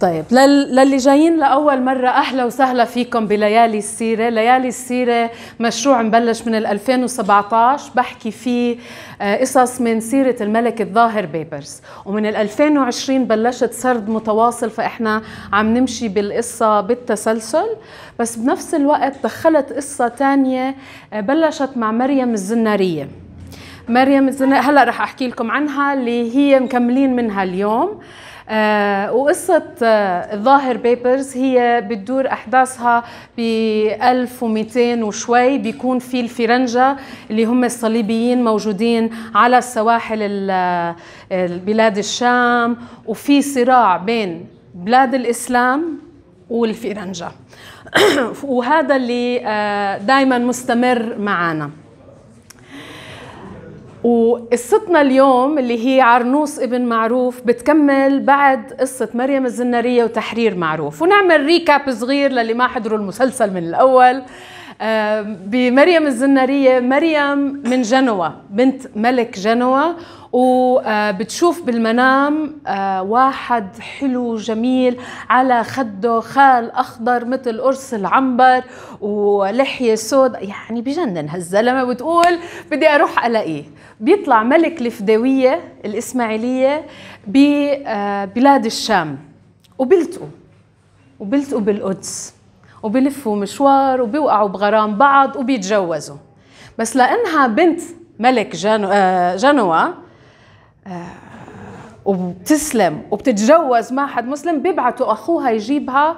طيب للي جايين لاول مره اهلا وسهلا فيكم بليالي السيره، ليالي السيره مشروع مبلش من 2017 بحكي فيه آه، قصص من سيره الملك الظاهر بيبرز ومن 2020 بلشت سرد متواصل فاحنا عم نمشي بالقصه بالتسلسل، بس بنفس الوقت دخلت قصه ثانيه آه، بلشت مع مريم الزناريه. مريم الزناريه هلا رح احكي لكم عنها اللي هي مكملين منها اليوم. آه، وقصة آه، الظاهر بيبرز هي بتدور أحداثها ب 1200 وشوي بيكون في الفرنجة اللي هم الصليبيين موجودين على السواحل آه، بلاد الشام وفي صراع بين بلاد الإسلام والفرنجة وهذا اللي دائما مستمر معنا وقصتنا اليوم اللي هي عرنوس ابن معروف بتكمل بعد قصة مريم الزنارية وتحرير معروف ونعمل ريكاب صغير للي ما حضروا المسلسل من الأول آه، بمريم الزنارية مريم من جنوة بنت ملك جنوة وبتشوف بالمنام آه، واحد حلو جميل على خده خال أخضر مثل قرص العنبر ولحية سود يعني بجنن هالزلمة بتقول بدي أروح ألاقيه بيطلع ملك الفداوية الإسماعيلية ببلاد آه، الشام وبيلتقوا وبيلتقوا بالقدس وبيلفوا مشوار وبيوقعوا بغرام بعض وبيتجوزوا بس لأنها بنت ملك جانو... آه، آه، وبتسلم وبتتجوز مع حد مسلم بيبعتوا أخوها يجيبها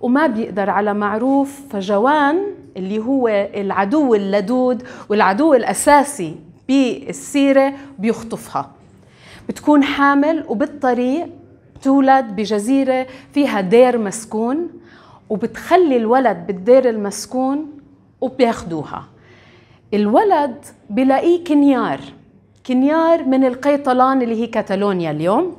وما بيقدر على معروف فجوان اللي هو العدو اللدود والعدو الأساسي بالسيرة بيخطفها بتكون حامل وبالطريق بتولد بجزيرة فيها دير مسكون وبتخلي الولد بالدير المسكون وبياخدوها الولد بلاقيه كنيار كنيار من القيطلان اللي هي كاتالونيا اليوم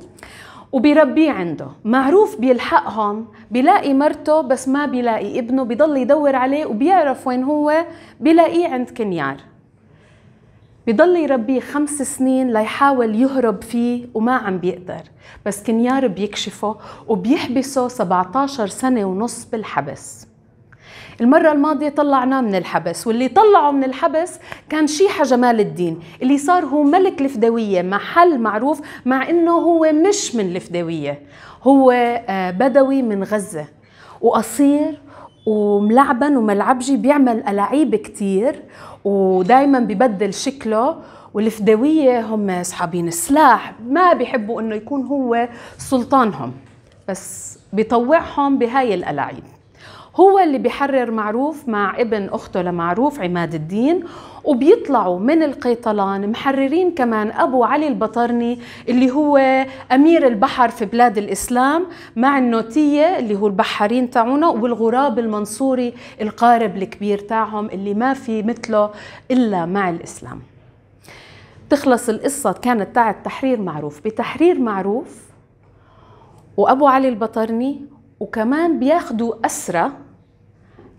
وبيربيه عنده معروف بيلحقهم بيلاقي مرته بس ما بيلاقي ابنه بيضل يدور عليه وبيعرف وين هو بيلاقيه عند كنيار بضل يربيه خمس سنين ليحاول يهرب فيه وما عم بيقدر بس كنيار بيكشفه وبيحبسه 17 سنة ونص بالحبس المرة الماضية طلعناه من الحبس واللي طلعه من الحبس كان شيحة جمال الدين اللي صار هو ملك الفدوية محل معروف مع انه هو مش من الفدوية هو آه، بدوي من غزة وقصير وملعبن وملعبجي بيعمل ألاعيب كتير ودايما ببدل شكله والفداوية هم صحابين السلاح ما بيحبوا انه يكون هو سلطانهم بس بيطوعهم بهاي الألاعيب هو اللي بيحرر معروف مع ابن أخته لمعروف عماد الدين وبيطلعوا من القيطلان محررين كمان أبو علي البطرني اللي هو أمير البحر في بلاد الإسلام مع النوتية اللي هو البحارين تاعونا والغراب المنصوري القارب الكبير تاعهم اللي ما في مثله إلا مع الإسلام تخلص القصة كانت تاعت تحرير معروف بتحرير معروف وأبو علي البطرني وكمان بياخدوا أسرة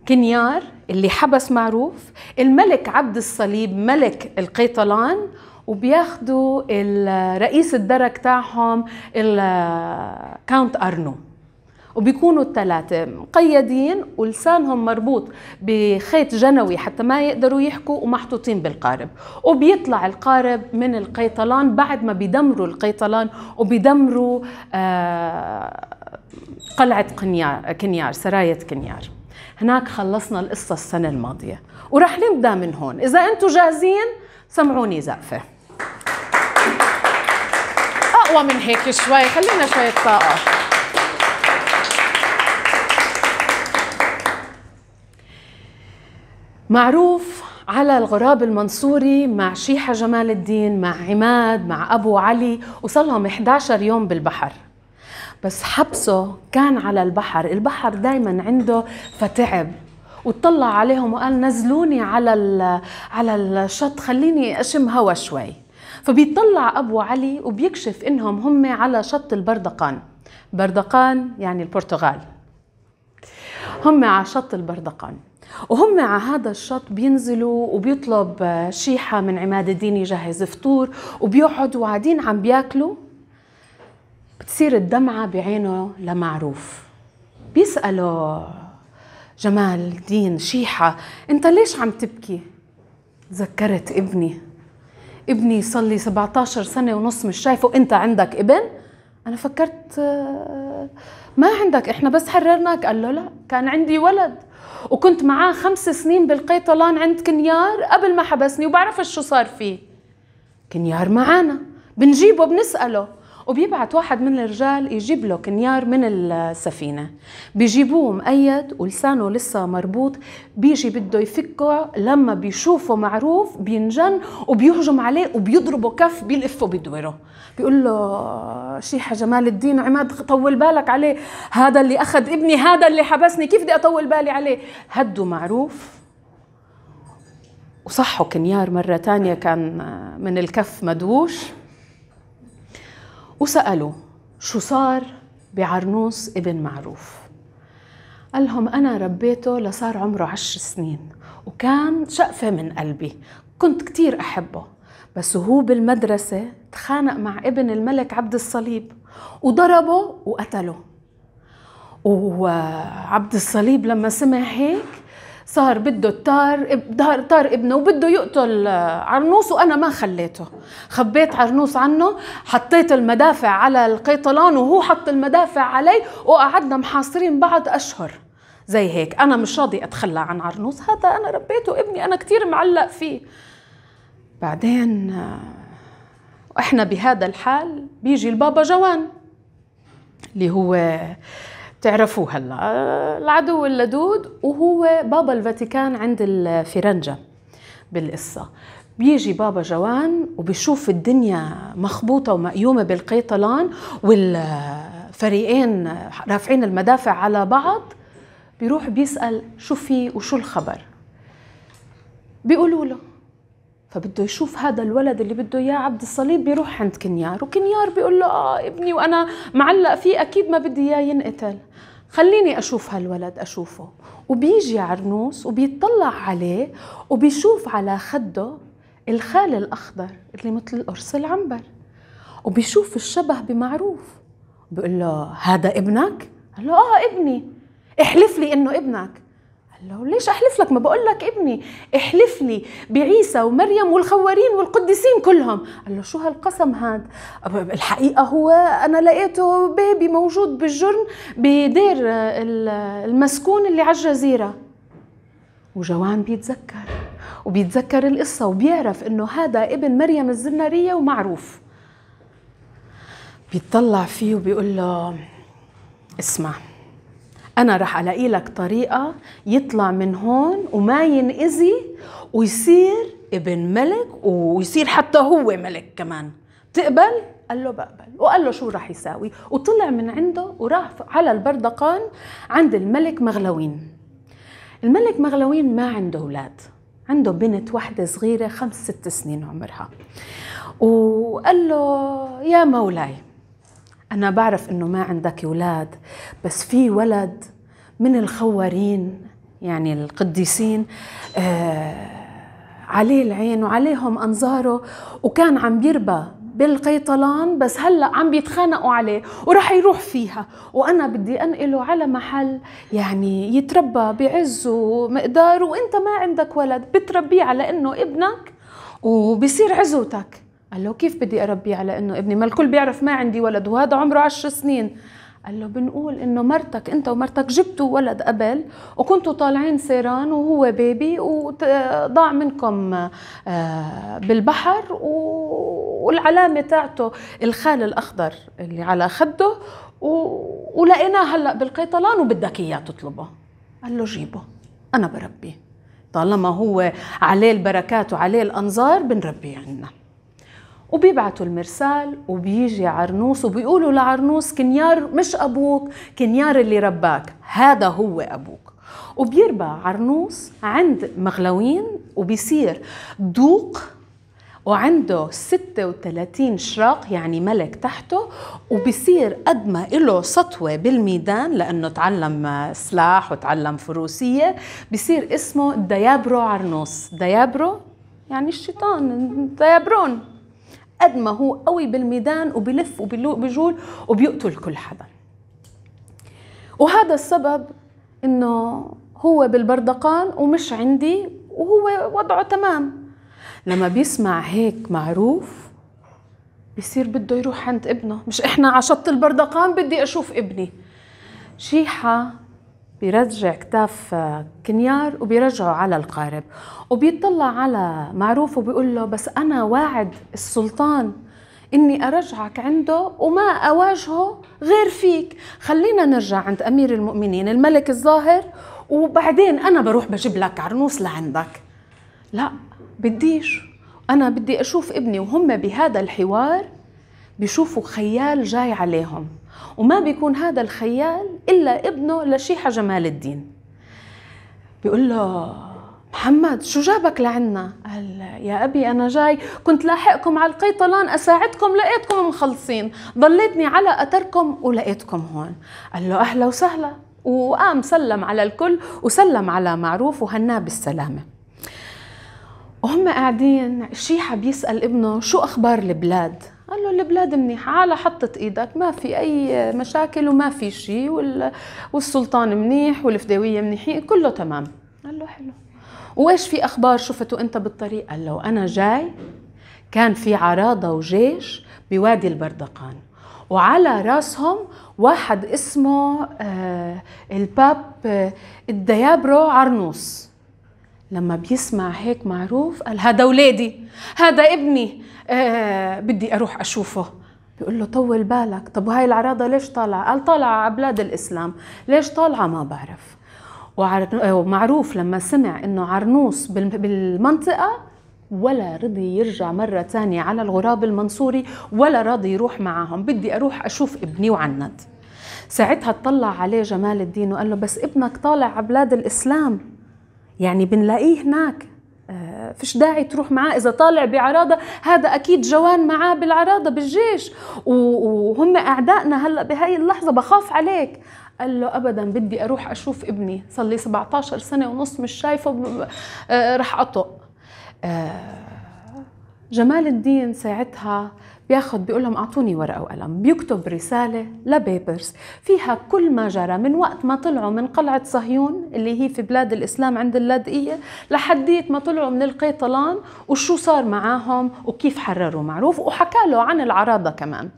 كنيار اللي حبس معروف الملك عبد الصليب ملك القيطلان وبياخدوا رئيس الدرك تاعهم الكاونت أرنو وبيكونوا الثلاثة مقيدين ولسانهم مربوط بخيط جنوي حتى ما يقدروا يحكوا ومحطوطين بالقارب وبيطلع القارب من القيطلان بعد ما بيدمروا القيطلان وبيدمروا آه، قلعة كنيار سراية كنيار هناك خلصنا القصة السنة الماضية ورح نبدأ من هون إذا أنتم جاهزين سمعوني زقفة أقوى من هيك شوي خلينا شوية طاقة معروف على الغراب المنصوري مع شيحة جمال الدين مع عماد مع أبو علي وصلهم 11 يوم بالبحر بس حبسه كان على البحر البحر دايما عنده فتعب وطلع عليهم وقال نزلوني على على الشط خليني اشم هوا شوي فبيطلع ابو علي وبيكشف انهم هم على شط البردقان بردقان يعني البرتغال هم على شط البردقان وهم على هذا الشط بينزلوا وبيطلب شيحة من عماد الدين يجهز فطور وبيقعدوا قاعدين عم بياكلوا بتصير الدمعة بعينه لمعروف بيسأله جمال الدين شيحة انت ليش عم تبكي تذكرت ابني ابني صلي 17 سنة ونص مش شايفه انت عندك ابن انا فكرت آه، ما عندك احنا بس حررناك قال له لا كان عندي ولد وكنت معاه خمس سنين بالقيطلان عند كنيار قبل ما حبسني وبعرفش شو صار فيه كنيار معانا بنجيبه بنسأله وبيبعت واحد من الرجال يجيب له كنيار من السفينة بيجيبوه مقيد ولسانه لسه مربوط بيجي بده يفكه لما بيشوفه معروف بينجن وبيهجم عليه وبيضربه كف بيلفه بدوره بيقول له شيحة جمال الدين عماد طول بالك عليه هذا اللي أخذ ابني هذا اللي حبسني كيف بدي أطول بالي عليه هدوا معروف وصحوا كنيار مرة تانية كان من الكف مدوش وسألوا شو صار بعرنوس ابن معروف قال لهم أنا ربيته لصار عمره عشر سنين وكان شقفة من قلبي كنت كتير أحبه بس وهو بالمدرسة تخانق مع ابن الملك عبد الصليب وضربه وقتله وعبد الصليب لما سمع هيك صار بده طار طار ابنه وبده يقتل عرنوس وانا ما خليته خبيت عرنوس عنه حطيت المدافع على القيطلان وهو حط المدافع علي وقعدنا محاصرين بعض اشهر زي هيك انا مش راضي اتخلى عن عرنوس هذا انا ربيته ابني انا كثير معلق فيه بعدين واحنا آه، بهذا الحال بيجي البابا جوان اللي هو تعرفوه هلا العدو اللدود وهو بابا الفاتيكان عند الفرنجة بالقصة بيجي بابا جوان وبيشوف الدنيا مخبوطة ومقيومة بالقيطلان والفريقين رافعين المدافع على بعض بيروح بيسأل شو في وشو الخبر بيقولوا له فبده يشوف هذا الولد اللي بده اياه عبد الصليب بيروح عند كنيار وكنيار بيقول له اه ابني وانا معلق فيه اكيد ما بدي اياه ينقتل خليني اشوف هالولد اشوفه وبيجي عرنوس وبيطلع عليه وبيشوف على خده الخال الاخضر اللي مثل القرص العنبر وبيشوف الشبه بمعروف بيقول له هذا ابنك؟ قال له اه ابني احلف لي انه ابنك قال له ليش احلف لك ما بقول لك ابني احلف لي بعيسى ومريم والخوارين والقديسين كلهم قال له شو هالقسم هاد الحقيقه هو انا لقيته بيبي موجود بالجرن بدير المسكون اللي على الجزيره وجوان بيتذكر وبيتذكر القصه وبيعرف انه هذا ابن مريم الزناريه ومعروف بيتطلع فيه وبيقول له اسمع انا رح الاقي لك طريقه يطلع من هون وما ينأذي ويصير ابن ملك ويصير حتى هو ملك كمان تقبل قال له بقبل وقال له شو راح يساوي وطلع من عنده وراح على البردقان عند الملك مغلوين الملك مغلوين ما عنده اولاد عنده بنت واحدة صغيرة خمس ست سنين عمرها وقال له يا مولاي أنا بعرف إنه ما عندك أولاد بس في ولد من الخوارين يعني القديسين آه عليه العين وعليهم أنظاره وكان عم بيربى بالقيطلان بس هلا عم بيتخانقوا عليه وراح يروح فيها وانا بدي انقله على محل يعني يتربى بعز ومقدار وانت ما عندك ولد بتربيه على انه ابنك وبصير عزوتك قال له كيف بدي أربي على انه ابني ما الكل بيعرف ما عندي ولد وهذا عمره عشر سنين قال له بنقول انه مرتك انت ومرتك جبتوا ولد قبل وكنتوا طالعين سيران وهو بيبي وضاع منكم آه، بالبحر والعلامه تاعته الخال الاخضر اللي على خده ولقيناه هلا بالقيطلان وبدك اياه تطلبه قال له جيبه انا بربيه طالما هو عليه البركات وعليه الانظار بنربيه عندنا وبيبعتوا المرسال وبيجي عرنوس وبيقولوا لعرنوس كنيار مش أبوك كنيار اللي رباك هذا هو أبوك وبيربى عرنوس عند مغلوين وبيصير دوق وعنده 36 شراق يعني ملك تحته وبصير قد ما له سطوة بالميدان لأنه تعلم سلاح وتعلم فروسية بصير اسمه ديابرو عرنوس ديابرو يعني الشيطان ديابرون قد ما هو قوي بالميدان وبلف وبجول وبيقتل كل حدا وهذا السبب انه هو بالبردقان ومش عندي وهو وضعه تمام لما بيسمع هيك معروف بيصير بده يروح عند ابنه مش احنا على شط البردقان بدي اشوف ابني شيحة بيرجع كتاف آه، كنيار وبيرجعه على القارب وبيطلع على معروف وبيقول له بس أنا واعد السلطان إني أرجعك عنده وما أواجهه غير فيك خلينا نرجع عند أمير المؤمنين الملك الظاهر وبعدين أنا بروح بجيب لك عرنوس لعندك لا بديش أنا بدي أشوف ابني وهم بهذا الحوار بيشوفوا خيال جاي عليهم وما بيكون هذا الخيال إلا ابنه لشيحة جمال الدين بيقول له محمد شو جابك لعنا؟ قال يا أبي أنا جاي كنت لاحقكم على القيطلان أساعدكم لقيتكم مخلصين ضليتني على أثركم ولقيتكم هون قال له أهلا وسهلا وقام سلم على الكل وسلم على معروف وهناه بالسلامة وهم قاعدين الشيحة بيسأل ابنه شو أخبار البلاد قال له البلاد منيحة على حطة إيدك ما في أي مشاكل وما في شيء والسلطان منيح والفداوية منيحين كله تمام قال له حلو وإيش في أخبار شفته أنت بالطريق قال له أنا جاي كان في عراضة وجيش بوادي البردقان وعلى راسهم واحد اسمه آه، الباب آه، الديابرو عرنوس لما بيسمع هيك معروف قال هذا ولادي هذا ابني آه بدي اروح اشوفه بيقول له طول بالك طب وهي العراضه ليش طالعه قال طالعه على بلاد الاسلام ليش طالعه ما بعرف ومعروف لما سمع انه عرنوس بالمنطقه ولا رضي يرجع مرة تانية على الغراب المنصوري ولا راضي يروح معهم بدي أروح أشوف ابني وعند ساعتها اطلع عليه جمال الدين وقال له بس ابنك طالع على بلاد الإسلام يعني بنلاقيه هناك آه، فش داعي تروح معاه اذا طالع بعراضه هذا اكيد جوان معاه بالعراضه بالجيش وهم اعدائنا هلا بهاي اللحظه بخاف عليك قال له ابدا بدي اروح اشوف ابني صار لي 17 سنه ونص مش شايفه آه، رح اطق آه، جمال الدين ساعتها بياخد بيقول لهم اعطوني ورقه وقلم بيكتب رساله لبيبرز فيها كل ما جرى من وقت ما طلعوا من قلعه صهيون اللي هي في بلاد الاسلام عند اللاذقيه لحديت ما طلعوا من القيطلان وشو صار معاهم وكيف حرروا معروف وحكى له عن العراضه كمان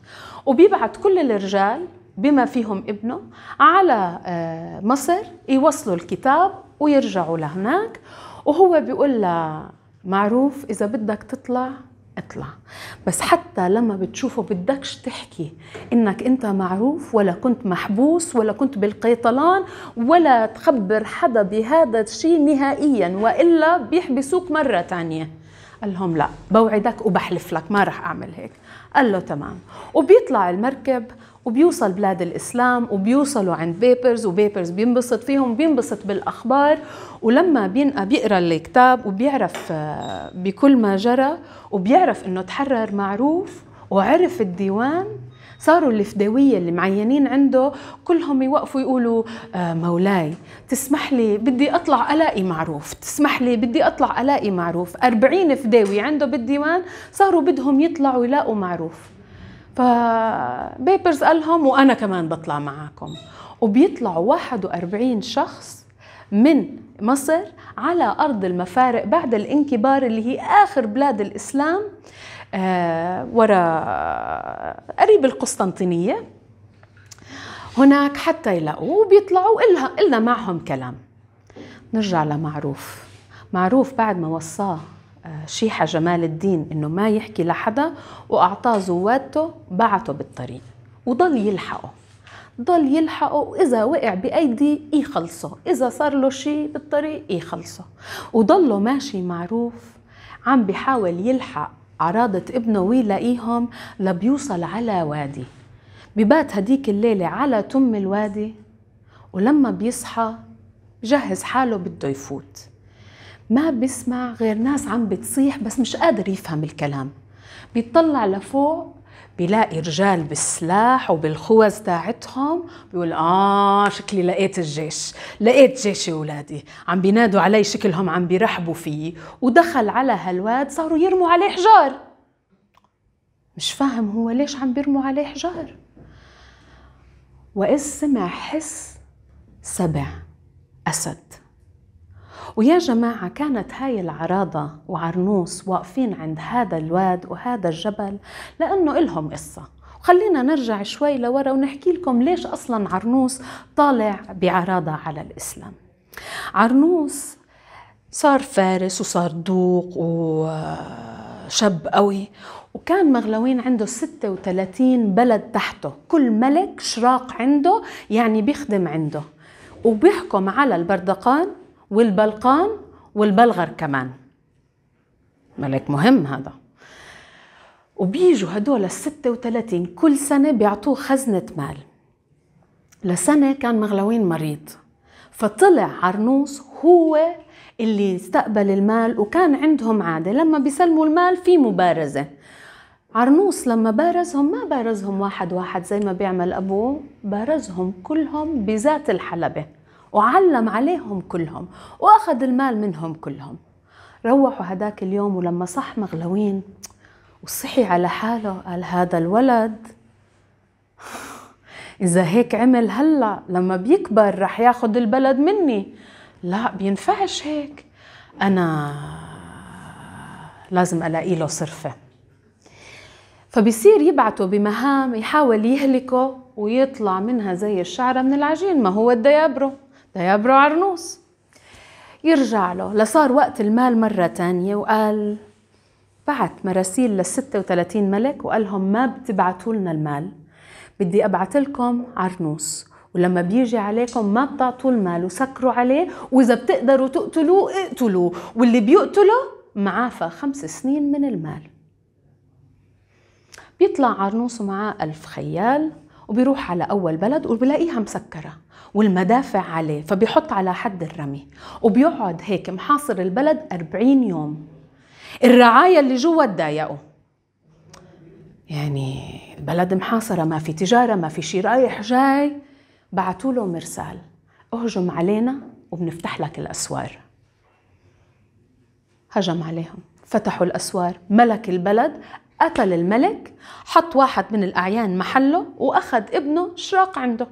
وبيبعت كل الرجال بما فيهم ابنه على آه، مصر يوصلوا الكتاب ويرجعوا لهناك وهو بيقول معروف إذا بدك تطلع اطلع بس حتى لما بتشوفه بدكش تحكي انك انت معروف ولا كنت محبوس ولا كنت بالقيطلان ولا تخبر حدا بهذا الشيء نهائيا والا بيحبسوك مره تانية قال لهم لا بوعدك وبحلف لك ما رح اعمل هيك قال له تمام وبيطلع المركب وبيوصل بلاد الإسلام وبيوصلوا عند بيبرز وبيبرز بينبسط فيهم بينبسط بالأخبار ولما بينقى بيقرأ الكتاب وبيعرف آه، بكل ما جرى وبيعرف إنه تحرر معروف وعرف الديوان صاروا الفداوية اللي معينين عنده كلهم يوقفوا يقولوا آه، مولاي تسمح لي بدي أطلع ألاقي معروف تسمح لي بدي أطلع ألاقي معروف أربعين فداوي عنده بالديوان صاروا بدهم يطلعوا يلاقوا معروف فبيبرز قالهم وانا كمان بطلع معاكم وبيطلعوا 41 شخص من مصر على ارض المفارق بعد الانكبار اللي هي اخر بلاد الاسلام آه وراء قريب القسطنطينيه هناك حتى يلاقوه وبيطلعوا إلنا معهم كلام نرجع لمعروف معروف بعد ما وصاه آه، شيحة جمال الدين إنه ما يحكي لحدا وأعطاه زواته بعته بالطريق وضل يلحقه ضل يلحقه وإذا وقع بأيدي يخلصه إذا صار له شيء بالطريق يخلصه وضله ماشي معروف عم بحاول يلحق عراضة ابنه ويلاقيهم لبيوصل على وادي ببات هديك الليلة على تم الوادي ولما بيصحى جهز حاله بده يفوت ما بسمع غير ناس عم بتصيح بس مش قادر يفهم الكلام بيطلع لفوق بيلاقي رجال بالسلاح وبالخوذ تاعتهم بيقول اه شكلي لقيت الجيش لقيت جيش اولادي عم بينادوا علي شكلهم عم بيرحبوا فيي ودخل على هالواد صاروا يرموا عليه حجار مش فاهم هو ليش عم بيرموا عليه حجار وإذ سمع حس سبع أسد ويا جماعة كانت هاي العراضة وعرنوس واقفين عند هذا الواد وهذا الجبل لأنه إلهم قصة خلينا نرجع شوي لورا ونحكي لكم ليش أصلا عرنوس طالع بعراضة على الإسلام عرنوس صار فارس وصار دوق وشاب قوي وكان مغلوين عنده 36 بلد تحته كل ملك شراق عنده يعني بيخدم عنده وبيحكم على البردقان والبلقان والبلغر كمان ملك مهم هذا وبيجوا هدول ال 36 كل سنة بيعطوه خزنة مال لسنة كان مغلوين مريض فطلع عرنوس هو اللي استقبل المال وكان عندهم عادة لما بيسلموا المال في مبارزة عرنوس لما بارزهم ما بارزهم واحد واحد زي ما بيعمل أبوه بارزهم كلهم بذات الحلبة وعلم عليهم كلهم وأخذ المال منهم كلهم روحوا هداك اليوم ولما صح مغلوين وصحي على حاله قال هذا الولد إذا هيك عمل هلا لما بيكبر رح ياخذ البلد مني لا بينفعش هيك أنا لازم ألاقي له صرفة فبيصير يبعته بمهام يحاول يهلكه ويطلع منها زي الشعرة من العجين ما هو بده ليبرع عرنوس يرجع له لصار وقت المال مرة تانية وقال بعت مراسيل لل 36 ملك وقال لهم ما بتبعتوا لنا المال بدي ابعت لكم عرنوس ولما بيجي عليكم ما بتعطوا المال وسكروا عليه واذا بتقدروا تقتلوه اقتلوه واللي بيقتله معافى خمس سنين من المال بيطلع عرنوس ومعاه ألف خيال وبيروح على أول بلد وبلاقيها مسكرة والمدافع عليه فبيحط على حد الرمي وبيقعد هيك محاصر البلد 40 يوم الرعاية اللي جوا تضايقوا يعني البلد محاصرة ما في تجارة ما في شيء رايح جاي بعثوا له مرسال اهجم علينا وبنفتح لك الأسوار هجم عليهم فتحوا الأسوار ملك البلد قتل الملك حط واحد من الأعيان محله وأخذ ابنه شراق عنده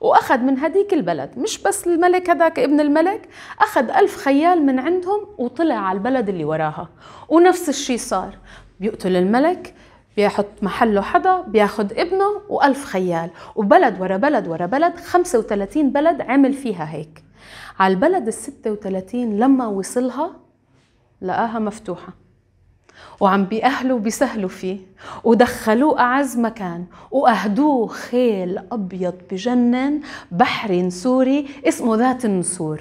وأخذ من هديك البلد مش بس الملك هذاك ابن الملك أخذ ألف خيال من عندهم وطلع على البلد اللي وراها ونفس الشيء صار بيقتل الملك بيحط محله حدا بياخد ابنه وألف خيال وبلد ورا بلد ورا بلد 35 بلد عمل فيها هيك على البلد ال 36 لما وصلها لقاها مفتوحه وعم بيأهلوا بيسهلوا فيه ودخلوه أعز مكان وأهدوه خيل أبيض بجنن بحري سوري اسمه ذات النسور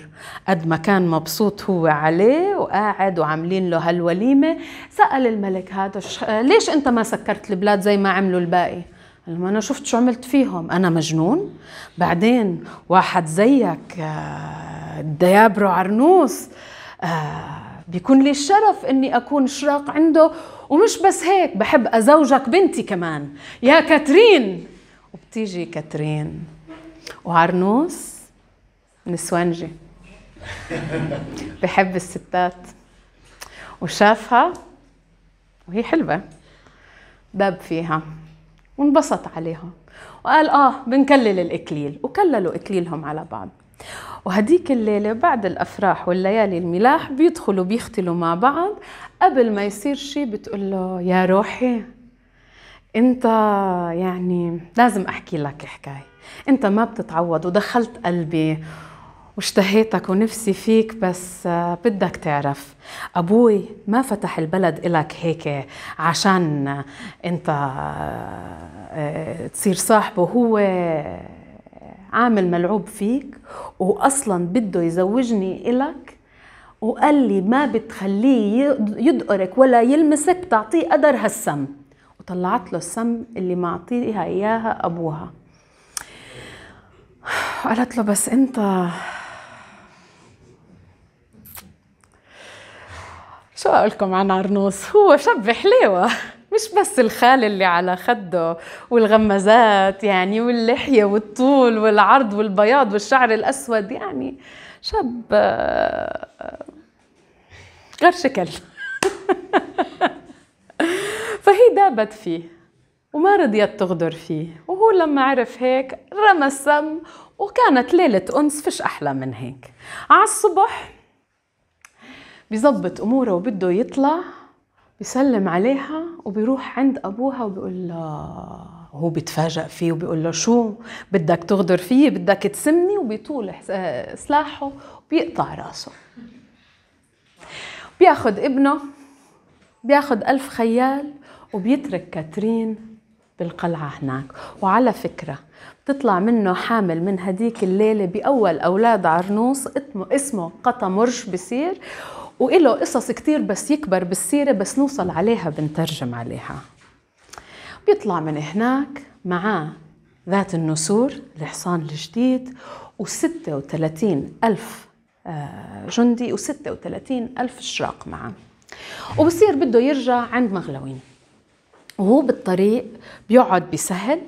قد ما كان مبسوط هو عليه وقاعد وعاملين له هالوليمة سأل الملك هذا ليش أنت ما سكرت البلاد زي ما عملوا الباقي لما أنا شفت شو عملت فيهم أنا مجنون بعدين واحد زيك آه، ديابرو عرنوس آه بيكون لي الشرف اني اكون شراق عنده ومش بس هيك بحب ازوجك بنتي كمان يا كاترين وبتيجي كاترين وعرنوس نسوانجي بحب الستات وشافها وهي حلوة داب فيها وانبسط عليها وقال اه بنكلل الاكليل وكللوا اكليلهم على بعض وهديك الليلة بعد الأفراح والليالي الملاح بيدخلوا بيختلوا مع بعض قبل ما يصير شي بتقول له يا روحي انت يعني لازم احكي لك حكايه انت ما بتتعوض ودخلت قلبي واشتهيتك ونفسي فيك بس بدك تعرف أبوي ما فتح البلد إلك هيك عشان أنت آه، تصير صاحبه هو عامل ملعوب فيك واصلا بده يزوجني الك وقال لي ما بتخليه يدقرك ولا يلمسك بتعطيه قدر هالسم وطلعت له السم اللي معطيها اياها ابوها قالت له بس انت شو اقول لكم عن عرنوس هو شب حليوه مش بس الخال اللي على خده والغمازات يعني واللحية والطول والعرض والبياض والشعر الأسود يعني شاب آه، غير شكل فهي دابت فيه وما رضيت تغدر فيه وهو لما عرف هيك رمى السم وكانت ليلة أنس فش أحلى من هيك على الصبح بيظبط أموره وبده يطلع بيسلم عليها وبيروح عند ابوها وبيقول له هو بيتفاجئ فيه وبيقول له شو بدك تغدر فيي بدك تسمني وبيطول سلاحه وبيقطع راسه بياخد ابنه بياخد ألف خيال وبيترك كاترين بالقلعة هناك وعلى فكرة بتطلع منه حامل من هديك الليلة بأول أولاد عرنوس اسمه قطمرش بصير وإله قصص كتير بس يكبر بالسيرة بس نوصل عليها بنترجم عليها بيطلع من هناك معاه ذات النسور الحصان الجديد و36 ألف آه، جندي و36 ألف شراق معه وبصير بده يرجع عند مغلوين وهو بالطريق بيقعد بسهل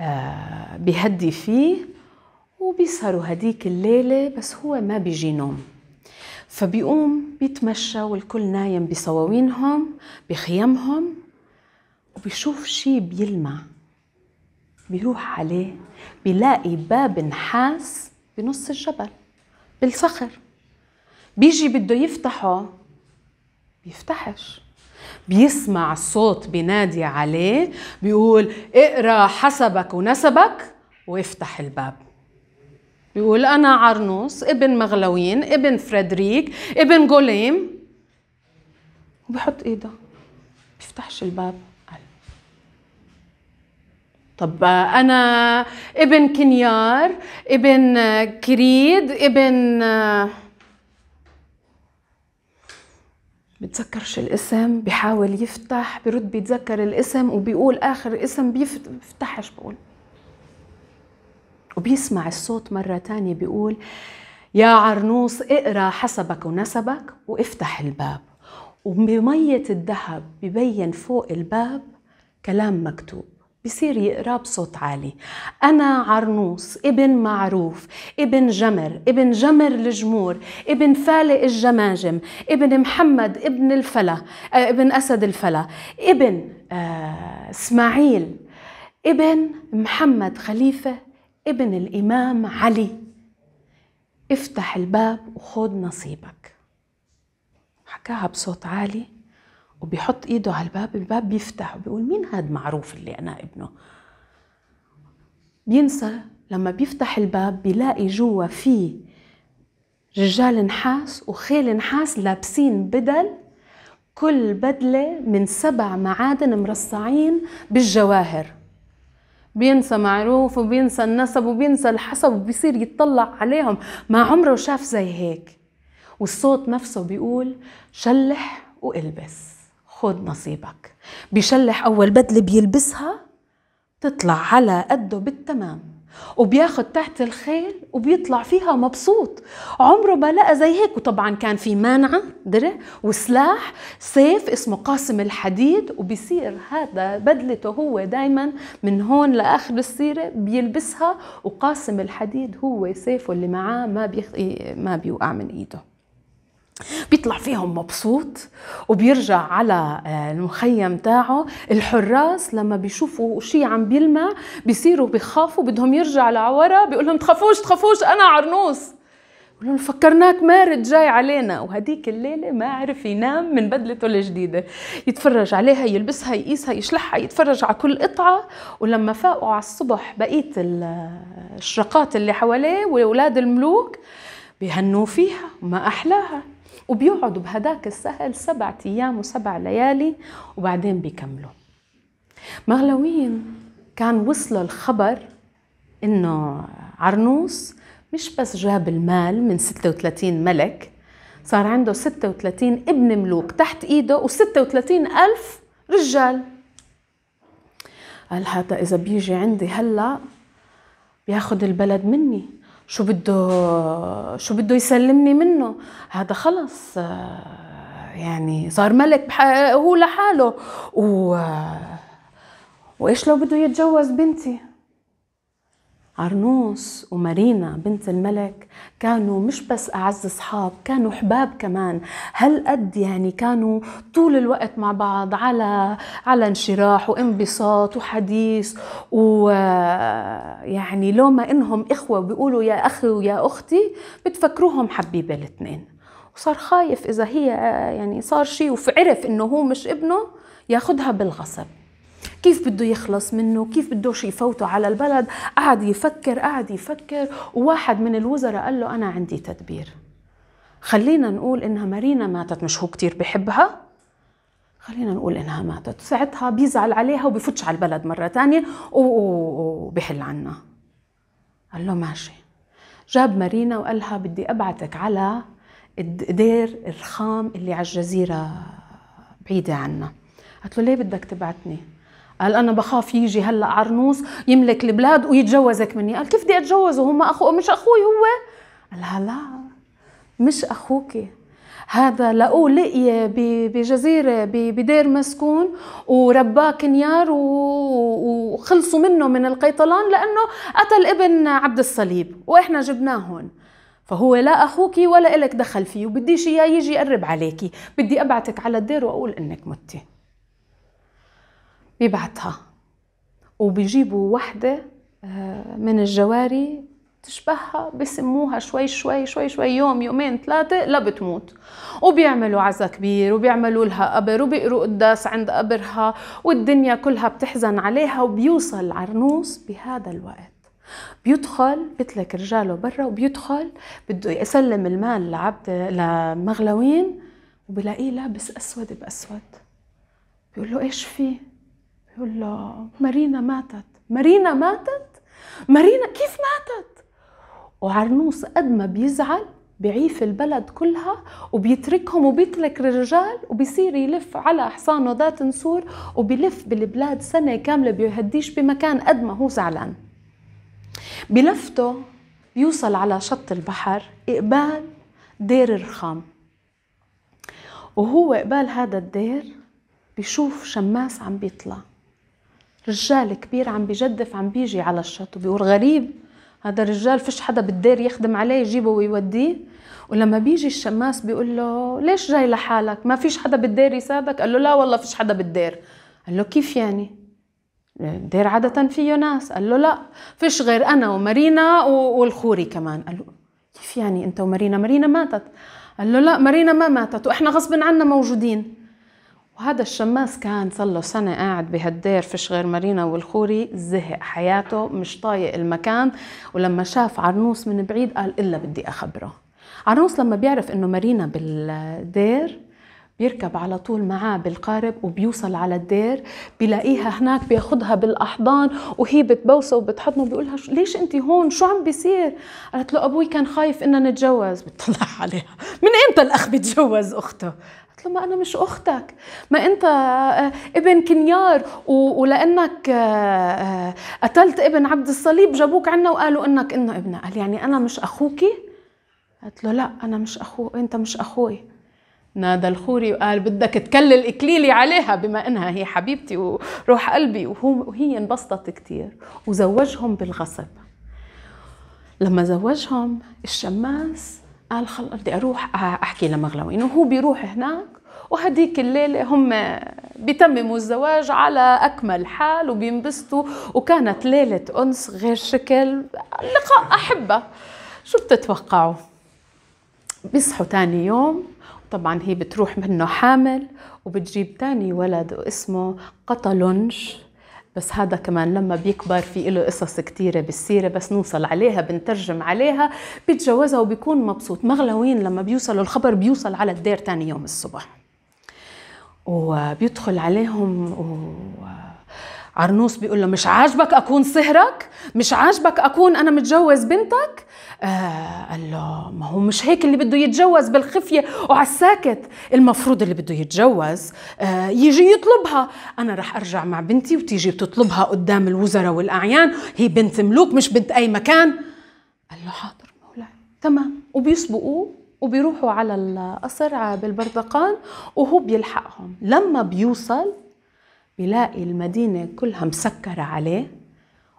آه، بيهدي فيه وبيسهروا هديك الليلة بس هو ما بيجي نوم فبيقوم بيتمشى والكل نايم بصواوينهم بخيمهم وبيشوف شي بيلمع بيروح عليه بيلاقي باب نحاس بنص الجبل بالصخر بيجي بده يفتحه بيفتحش بيسمع صوت بينادي عليه بيقول اقرا حسبك ونسبك وافتح الباب بيقول أنا عرنوس ابن مغلوين ابن فريدريك ابن جوليم وبحط إيده بيفتحش الباب قال طب أنا ابن كنيار ابن كريد ابن بتذكرش الاسم بحاول يفتح برد بيتذكر الاسم وبيقول آخر اسم بيفتحش بقول وبيسمع الصوت مرة تانية بيقول يا عرنوس اقرا حسبك ونسبك وافتح الباب وبمية الذهب ببين فوق الباب كلام مكتوب بصير يقراه بصوت عالي أنا عرنوس ابن معروف ابن جمر ابن جمر الجمور ابن فالق الجماجم ابن محمد ابن الفلا آه، ابن أسد الفلا ابن آه، اسماعيل ابن محمد خليفة ابن الإمام علي افتح الباب وخد نصيبك حكاها بصوت عالي وبيحط ايده على الباب الباب بيفتح وبيقول مين هاد معروف اللي انا ابنه بينسى لما بيفتح الباب بيلاقي جوا في رجال نحاس وخيل نحاس لابسين بدل كل بدلة من سبع معادن مرصعين بالجواهر بينسى معروف وبينسى النسب وبينسى الحسب وبيصير يتطلع عليهم ما عمره شاف زي هيك والصوت نفسه بيقول شلح والبس خد نصيبك بيشلح أول بدلة بيلبسها تطلع على قده بالتمام وبياخد تحت الخيل وبيطلع فيها مبسوط عمره ما لقى زي هيك وطبعا كان في مانعة درع وسلاح سيف اسمه قاسم الحديد وبيصير هذا بدلته هو دايما من هون لآخر السيرة بيلبسها وقاسم الحديد هو سيفه اللي معاه ما, بيخ... ما بيوقع من ايده بيطلع فيهم مبسوط وبيرجع على آه، المخيم تاعه الحراس لما بيشوفوا شيء عم بيلمع بيصيروا بيخافوا بدهم يرجع لورا بيقول لهم تخافوش تخافوش انا عرنوس بقول لهم فكرناك مارد جاي علينا وهديك الليله ما عرف ينام من بدلته الجديده يتفرج عليها يلبسها يقيسها يشلحها يتفرج على كل قطعه ولما فاقوا على الصبح بقيه الشرقات اللي حواليه واولاد الملوك بيهنوا فيها ما احلاها وبيقعدوا بهداك السهل سبعة أيام وسبع ليالي وبعدين بيكملوا مغلوين كان وصلوا الخبر إنه عرنوس مش بس جاب المال من 36 ملك صار عنده 36 ابن ملوك تحت ايده و36 ألف رجال قال هذا إذا بيجي عندي هلأ بياخد البلد مني شو بده شو بده يسلمني منه هذا خلص يعني صار ملك هو لحاله و وايش لو بده يتجوز بنتي عرنوس ومارينا بنت الملك كانوا مش بس أعز أصحاب كانوا حباب كمان هالقد يعني كانوا طول الوقت مع بعض على على انشراح وانبساط وحديث ويعني لو ما إنهم إخوة بيقولوا يا أخي ويا أختي بتفكروهم حبيبة الاثنين وصار خايف إذا هي يعني صار شيء وعرف إنه هو مش ابنه ياخدها بالغصب كيف بده يخلص منه كيف بدوش يفوته على البلد قعد يفكر قعد يفكر وواحد من الوزراء قال له أنا عندي تدبير خلينا نقول إنها مارينا ماتت مش هو كتير بحبها خلينا نقول إنها ماتت ساعتها بيزعل عليها وبفوتش على البلد مرة تانية وبحل عنا قال له ماشي جاب مارينا وقالها بدي أبعتك على دير الرخام اللي على الجزيرة بعيدة عنا قالت له ليه بدك تبعتني قال انا بخاف يجي هلا عرنوس يملك البلاد ويتجوزك مني قال كيف بدي اتجوزه هم اخو مش اخوي هو لها لا مش اخوك هذا لقوه لقية بجزيرة بدير مسكون ورباه كنيار وخلصوا منه من القيطلان لأنه قتل ابن عبد الصليب وإحنا هون فهو لا أخوك ولا إلك دخل فيه وبديش إياه يجي يقرب عليكي بدي أبعتك على الدير وأقول إنك متي بيبعتها وبيجيبوا وحدة آه، من الجواري تشبهها بسموها شوي شوي شوي شوي يوم يومين ثلاثة لا بتموت وبيعملوا عزا كبير وبيعملوا لها قبر وبيقروا قداس عند قبرها والدنيا كلها بتحزن عليها وبيوصل عرنوس بهذا الوقت بيدخل بتلك رجاله برا وبيدخل بده يسلم المال لعبد لمغلوين وبلاقيه لابس اسود باسود بيقول له ايش فيه يقول له مارينا ماتت مارينا ماتت مارينا كيف ماتت وعرنوس قد ما بيزعل بعيف البلد كلها وبيتركهم وبيترك الرجال وبيصير يلف على حصانه ذات نسور وبيلف بالبلاد سنة كاملة بيهديش بمكان قد ما هو زعلان بلفته بيوصل على شط البحر إقبال دير الرخام وهو قبال هذا الدير بيشوف شماس عم بيطلع رجال كبير عم بجدف عم بيجي على الشط وبيقول غريب هذا الرجال فش حدا بالدير يخدم عليه يجيبه ويوديه ولما بيجي الشماس بيقول له ليش جاي لحالك ما فيش حدا بالدير يساعدك قال له لا والله فيش حدا بالدير قال له كيف يعني الدير عادة فيه ناس قال له لا فيش غير أنا ومارينا والخوري كمان قال له كيف يعني أنت ومارينا مارينا ماتت قال له لا مارينا ما ماتت وإحنا غصب عنا موجودين وهذا الشماس كان صار له سنة قاعد بهالدير فش غير مارينا والخوري زهق حياته مش طايق المكان ولما شاف عرنوس من بعيد قال إلا بدي أخبره عرنوس لما بيعرف إنه مارينا بالدير بيركب على طول معاه بالقارب وبيوصل على الدير بيلاقيها هناك بياخدها بالاحضان وهي بتبوسه وبتحضنه وبيقولها ليش انت هون شو عم بيصير قالت له ابوي كان خايف اننا نتجوز بتطلع عليها من امتى الاخ بيتجوز اخته قلت له ما انا مش اختك ما انت آه، ابن كنيار ولانك آه، آه، قتلت ابن عبد الصليب جابوك عنا وقالوا انك انه ابنه قال يعني انا مش اخوك قالت له لا انا مش اخو انت مش اخوي نادى الخوري وقال بدك تكلل إكليلي عليها بما إنها هي حبيبتي وروح قلبي وهو وهي انبسطت كثير وزوجهم بالغصب لما زوجهم الشماس قال خل بدي اروح احكي لمغلوين وهو بيروح هناك وهديك الليله هم بيتمموا الزواج على اكمل حال وبينبسطوا وكانت ليله انس غير شكل لقاء احبه شو بتتوقعوا بيصحوا تاني يوم طبعا هي بتروح منه حامل وبتجيب تاني ولد واسمه قطلنش بس هذا كمان لما بيكبر في له قصص كثيره بالسيره بس نوصل عليها بنترجم عليها بيتجوزها وبيكون مبسوط مغلوين لما بيوصلوا الخبر بيوصل على الدير ثاني يوم الصبح وبيدخل عليهم و... عرنوس بيقول له مش عاجبك اكون صهرك مش عاجبك اكون انا متجوز بنتك آه قال له ما هو مش هيك اللي بده يتجوز بالخفيه وعلى الساكت المفروض اللي بده يتجوز آه يجي يطلبها انا رح ارجع مع بنتي وتيجي بتطلبها قدام الوزراء والاعيان هي بنت ملوك مش بنت اي مكان قال له حاضر مولاي تمام وبيسبقوه وبيروحوا على القصر بالبرتقال وهو بيلحقهم لما بيوصل بيلاقي المدينة كلها مسكرة عليه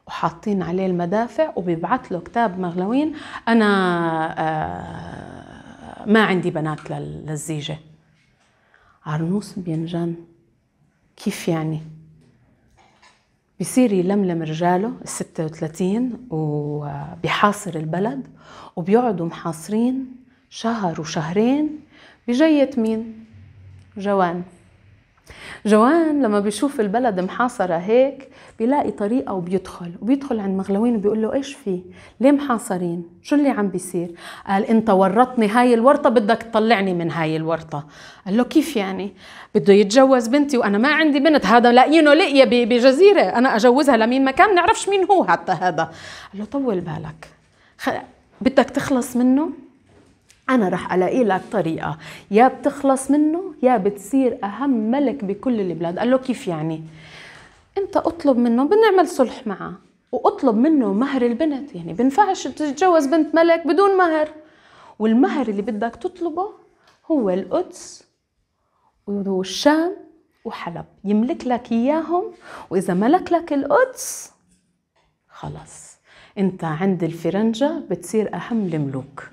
وحاطين عليه المدافع وبيبعت له كتاب مغلوين أنا آه، ما عندي بنات للزيجة عرنوس بينجن كيف يعني بصير يلملم رجاله الستة 36 وبيحاصر البلد وبيقعدوا محاصرين شهر وشهرين بجية مين؟ جوان جوان لما بيشوف البلد محاصرة هيك بيلاقي طريقة وبيدخل وبيدخل عند مغلوين وبيقول له ايش في ليه محاصرين شو اللي عم بيصير قال انت ورطني هاي الورطة بدك تطلعني من هاي الورطة قال له كيف يعني بده يتجوز بنتي وانا ما عندي بنت هذا لاقينه لقية بجزيرة انا اجوزها لمين مكان نعرفش مين هو حتى هذا قال له طول بالك بدك تخلص منه أنا رح ألاقي لك طريقة يا بتخلص منه يا بتصير أهم ملك بكل البلاد قال له كيف يعني أنت أطلب منه بنعمل صلح معه واطلب منه مهر البنت يعني بنفعش تتجوز بنت ملك بدون مهر والمهر اللي بدك تطلبه هو القدس والشام وحلب يملك لك اياهم واذا ملك لك القدس خلص انت عند الفرنجة بتصير اهم الملوك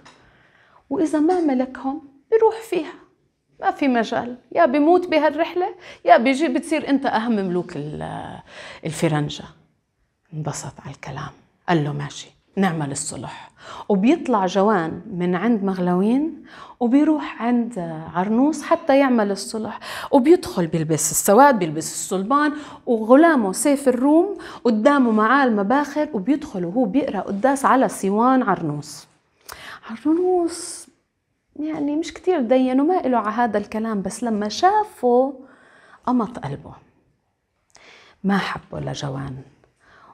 وإذا ما ملكهم بروح فيها ما في مجال يا بموت بهالرحلة يا بيجي بتصير أنت أهم ملوك الفرنجة انبسط على الكلام قال له ماشي نعمل الصلح وبيطلع جوان من عند مغلوين وبيروح عند عرنوس حتى يعمل الصلح وبيدخل بيلبس السواد بيلبس الصلبان وغلامه سيف الروم قدامه معاه المباخر وبيدخل وهو بيقرا قداس على سيوان عرنوس عرنوس يعني مش كتير دين وما إله على هذا الكلام بس لما شافه قمط قلبه ما حبه لجوان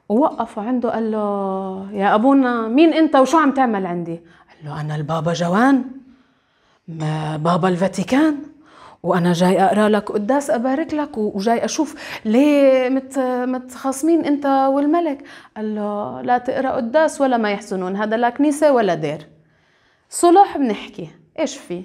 ووقفوا عنده قال له يا أبونا مين أنت وشو عم تعمل عندي قال له أنا البابا جوان ما بابا الفاتيكان وانا جاي اقرا لك قداس ابارك لك وجاي اشوف ليه مت متخاصمين انت والملك قال له لا تقرا قداس ولا ما يحزنون هذا لا كنيسه ولا دير صلح بنحكي ايش في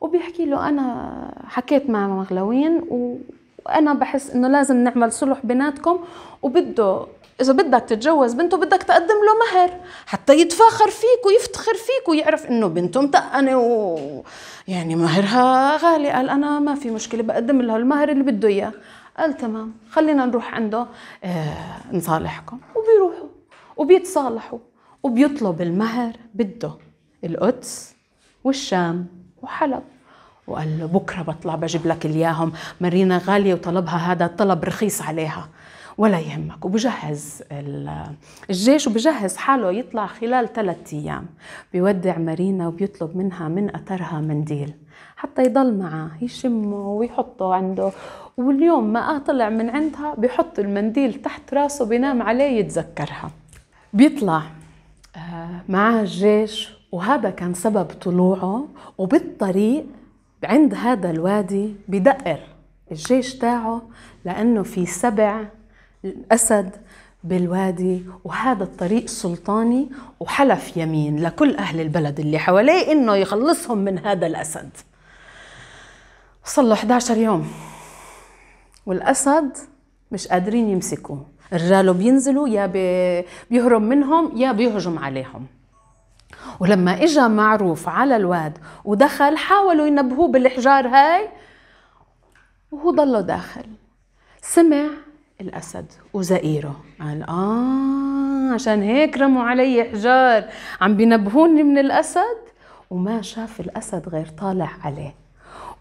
وبيحكي له انا حكيت مع مغلوين وانا بحس انه لازم نعمل صلح بيناتكم وبده اذا بدك تتجوز بنته بدك تقدم له مهر حتى يتفاخر فيك ويفتخر فيك ويعرف انه بنته متقنه و يعني مهرها غالي قال انا ما في مشكله بقدم لها المهر اللي بده اياه قال تمام خلينا نروح عنده آه نصالحكم وبيروحوا وبيتصالحوا وبيطلب المهر بده القدس والشام وحلب وقال له بكره بطلع بجيب لك اياهم مارينا غاليه وطلبها هذا طلب رخيص عليها ولا يهمك وبجهز الجيش وبجهز حاله يطلع خلال ثلاثة أيام بيودع مارينا وبيطلب منها من أثرها منديل حتى يضل معه يشمه ويحطه عنده واليوم ما طلع من عندها بيحط المنديل تحت راسه بينام عليه يتذكرها بيطلع معاه الجيش وهذا كان سبب طلوعه وبالطريق عند هذا الوادي بدقر الجيش تاعه لأنه في سبع أسد بالوادي وهذا الطريق سلطاني وحلف يمين لكل أهل البلد اللي حواليه إنه يخلصهم من هذا الأسد صار له 11 يوم والأسد مش قادرين يمسكوه رجاله بينزلوا يا بيهرب منهم يا بيهجم عليهم ولما اجى معروف على الواد ودخل حاولوا ينبهوه بالحجار هاي وهو ضله داخل سمع الأسد وزئيره قال آه عشان هيك رموا علي حجار عم بينبهوني من الأسد وما شاف الأسد غير طالع عليه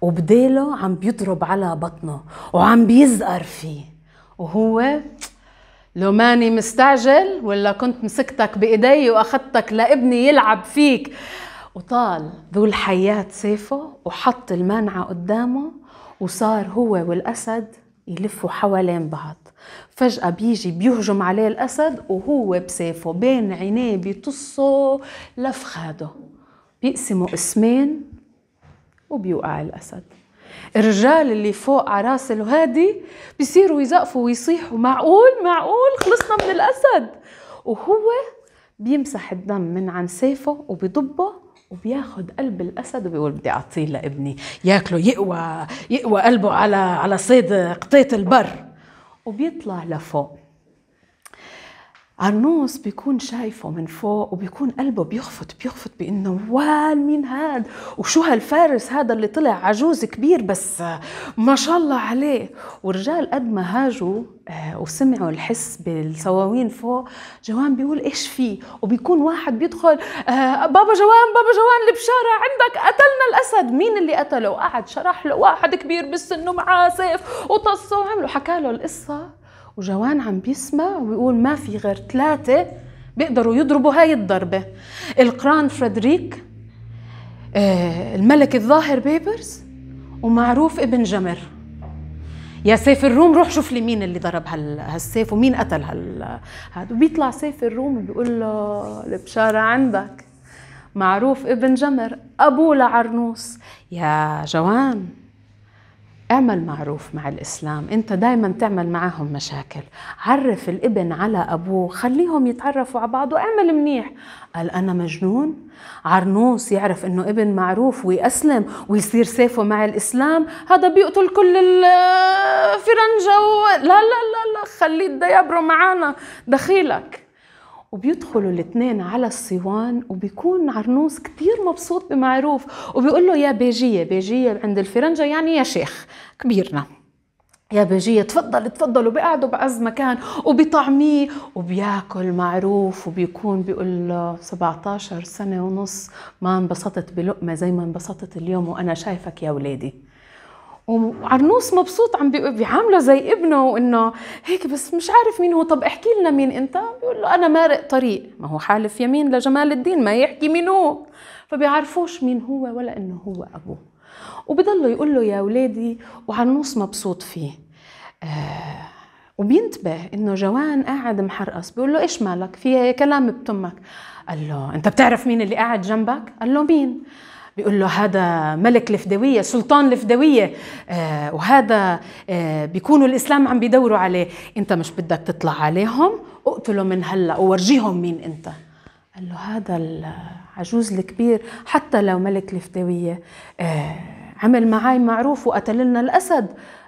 وبديله عم بيضرب على بطنه وعم بيزقر فيه وهو لو ماني مستعجل ولا كنت مسكتك بايدي واخذتك لابني يلعب فيك وطال ذو الحياة سيفه وحط المانعة قدامه وصار هو والأسد يلفوا حوالين بعض فجأة بيجي بيهجم عليه الأسد وهو بسيفه بين عينيه بيطصه لفخاده بيقسموا اسمين وبيوقع الأسد الرجال اللي فوق على راس الهادي بيصيروا يزقفوا ويصيحوا معقول معقول خلصنا من الاسد وهو بيمسح الدم من عن سيفه وبيضبه وبياخد قلب الاسد وبيقول بدي اعطيه لابني ياكله يقوى يقوى قلبه على على صيد قطيط البر وبيطلع لفوق عرنوس بيكون شايفه من فوق وبيكون قلبه بيخفت بيخفت بانه وال مين هاد وشو هالفارس هذا اللي طلع عجوز كبير بس ما شاء الله عليه والرجال قد ما هاجوا آه، وسمعوا الحس بالسواوين فوق جوان بيقول ايش في وبيكون واحد بيدخل آه، بابا جوان بابا جوان اللي بشارع عندك قتلنا الاسد مين اللي قتله وقعد شرح له واحد كبير بالسن ومعاه سيف وطصه وعملوا حكى له القصه وجوان عم بيسمع ويقول ما في غير ثلاثة بيقدروا يضربوا هاي الضربة القران فريدريك آه، الملك الظاهر بيبرز ومعروف ابن جمر يا سيف الروم روح شوف لي مين اللي ضرب هال... هالسيف ومين قتل هال هذا وبيطلع سيف الروم بيقول له البشارة عندك معروف ابن جمر أبو لعرنوس يا جوان اعمل معروف مع الإسلام أنت دايما تعمل معهم مشاكل عرف الابن على أبوه خليهم يتعرفوا على بعض واعمل منيح قال أنا مجنون عرنوس يعرف أنه ابن معروف ويأسلم ويصير سيفه مع الإسلام هذا بيقتل كل الفرنجة و... لا لا لا لا خليه الديابرو معانا دخيلك وبيدخلوا الاثنين على الصوان وبيكون عرنوس كثير مبسوط بمعروف وبيقول له يا بيجيه بيجيه عند الفرنجه يعني يا شيخ كبيرنا يا بيجية تفضل تفضل وبيقعدوا بعز مكان وبيطعميه وبياكل معروف وبيكون بيقول له 17 سنة ونص ما انبسطت بلقمة زي ما انبسطت اليوم وأنا شايفك يا ولادي وعرنوس مبسوط عم بيعامله زي ابنه وانه هيك بس مش عارف مين هو طب احكي لنا مين انت بيقول له انا مارق طريق ما هو حالف يمين لجمال الدين ما يحكي مين هو فبيعرفوش مين هو ولا انه هو ابوه وبضله يقول له يا ولادي وعرنوس مبسوط فيه آه وبينتبه انه جوان قاعد محرقص بيقول له ايش مالك في كلام بتمك قال له انت بتعرف مين اللي قاعد جنبك قال له مين بيقول له هذا ملك الفدويه سلطان الفدويه آه وهذا آه بيكونوا الاسلام عم بيدوروا عليه انت مش بدك تطلع عليهم اقتله من هلا وورجيهم مين انت قال له هذا العجوز الكبير حتى لو ملك الفدويه آه عمل معي معروف وقتل لنا الاسد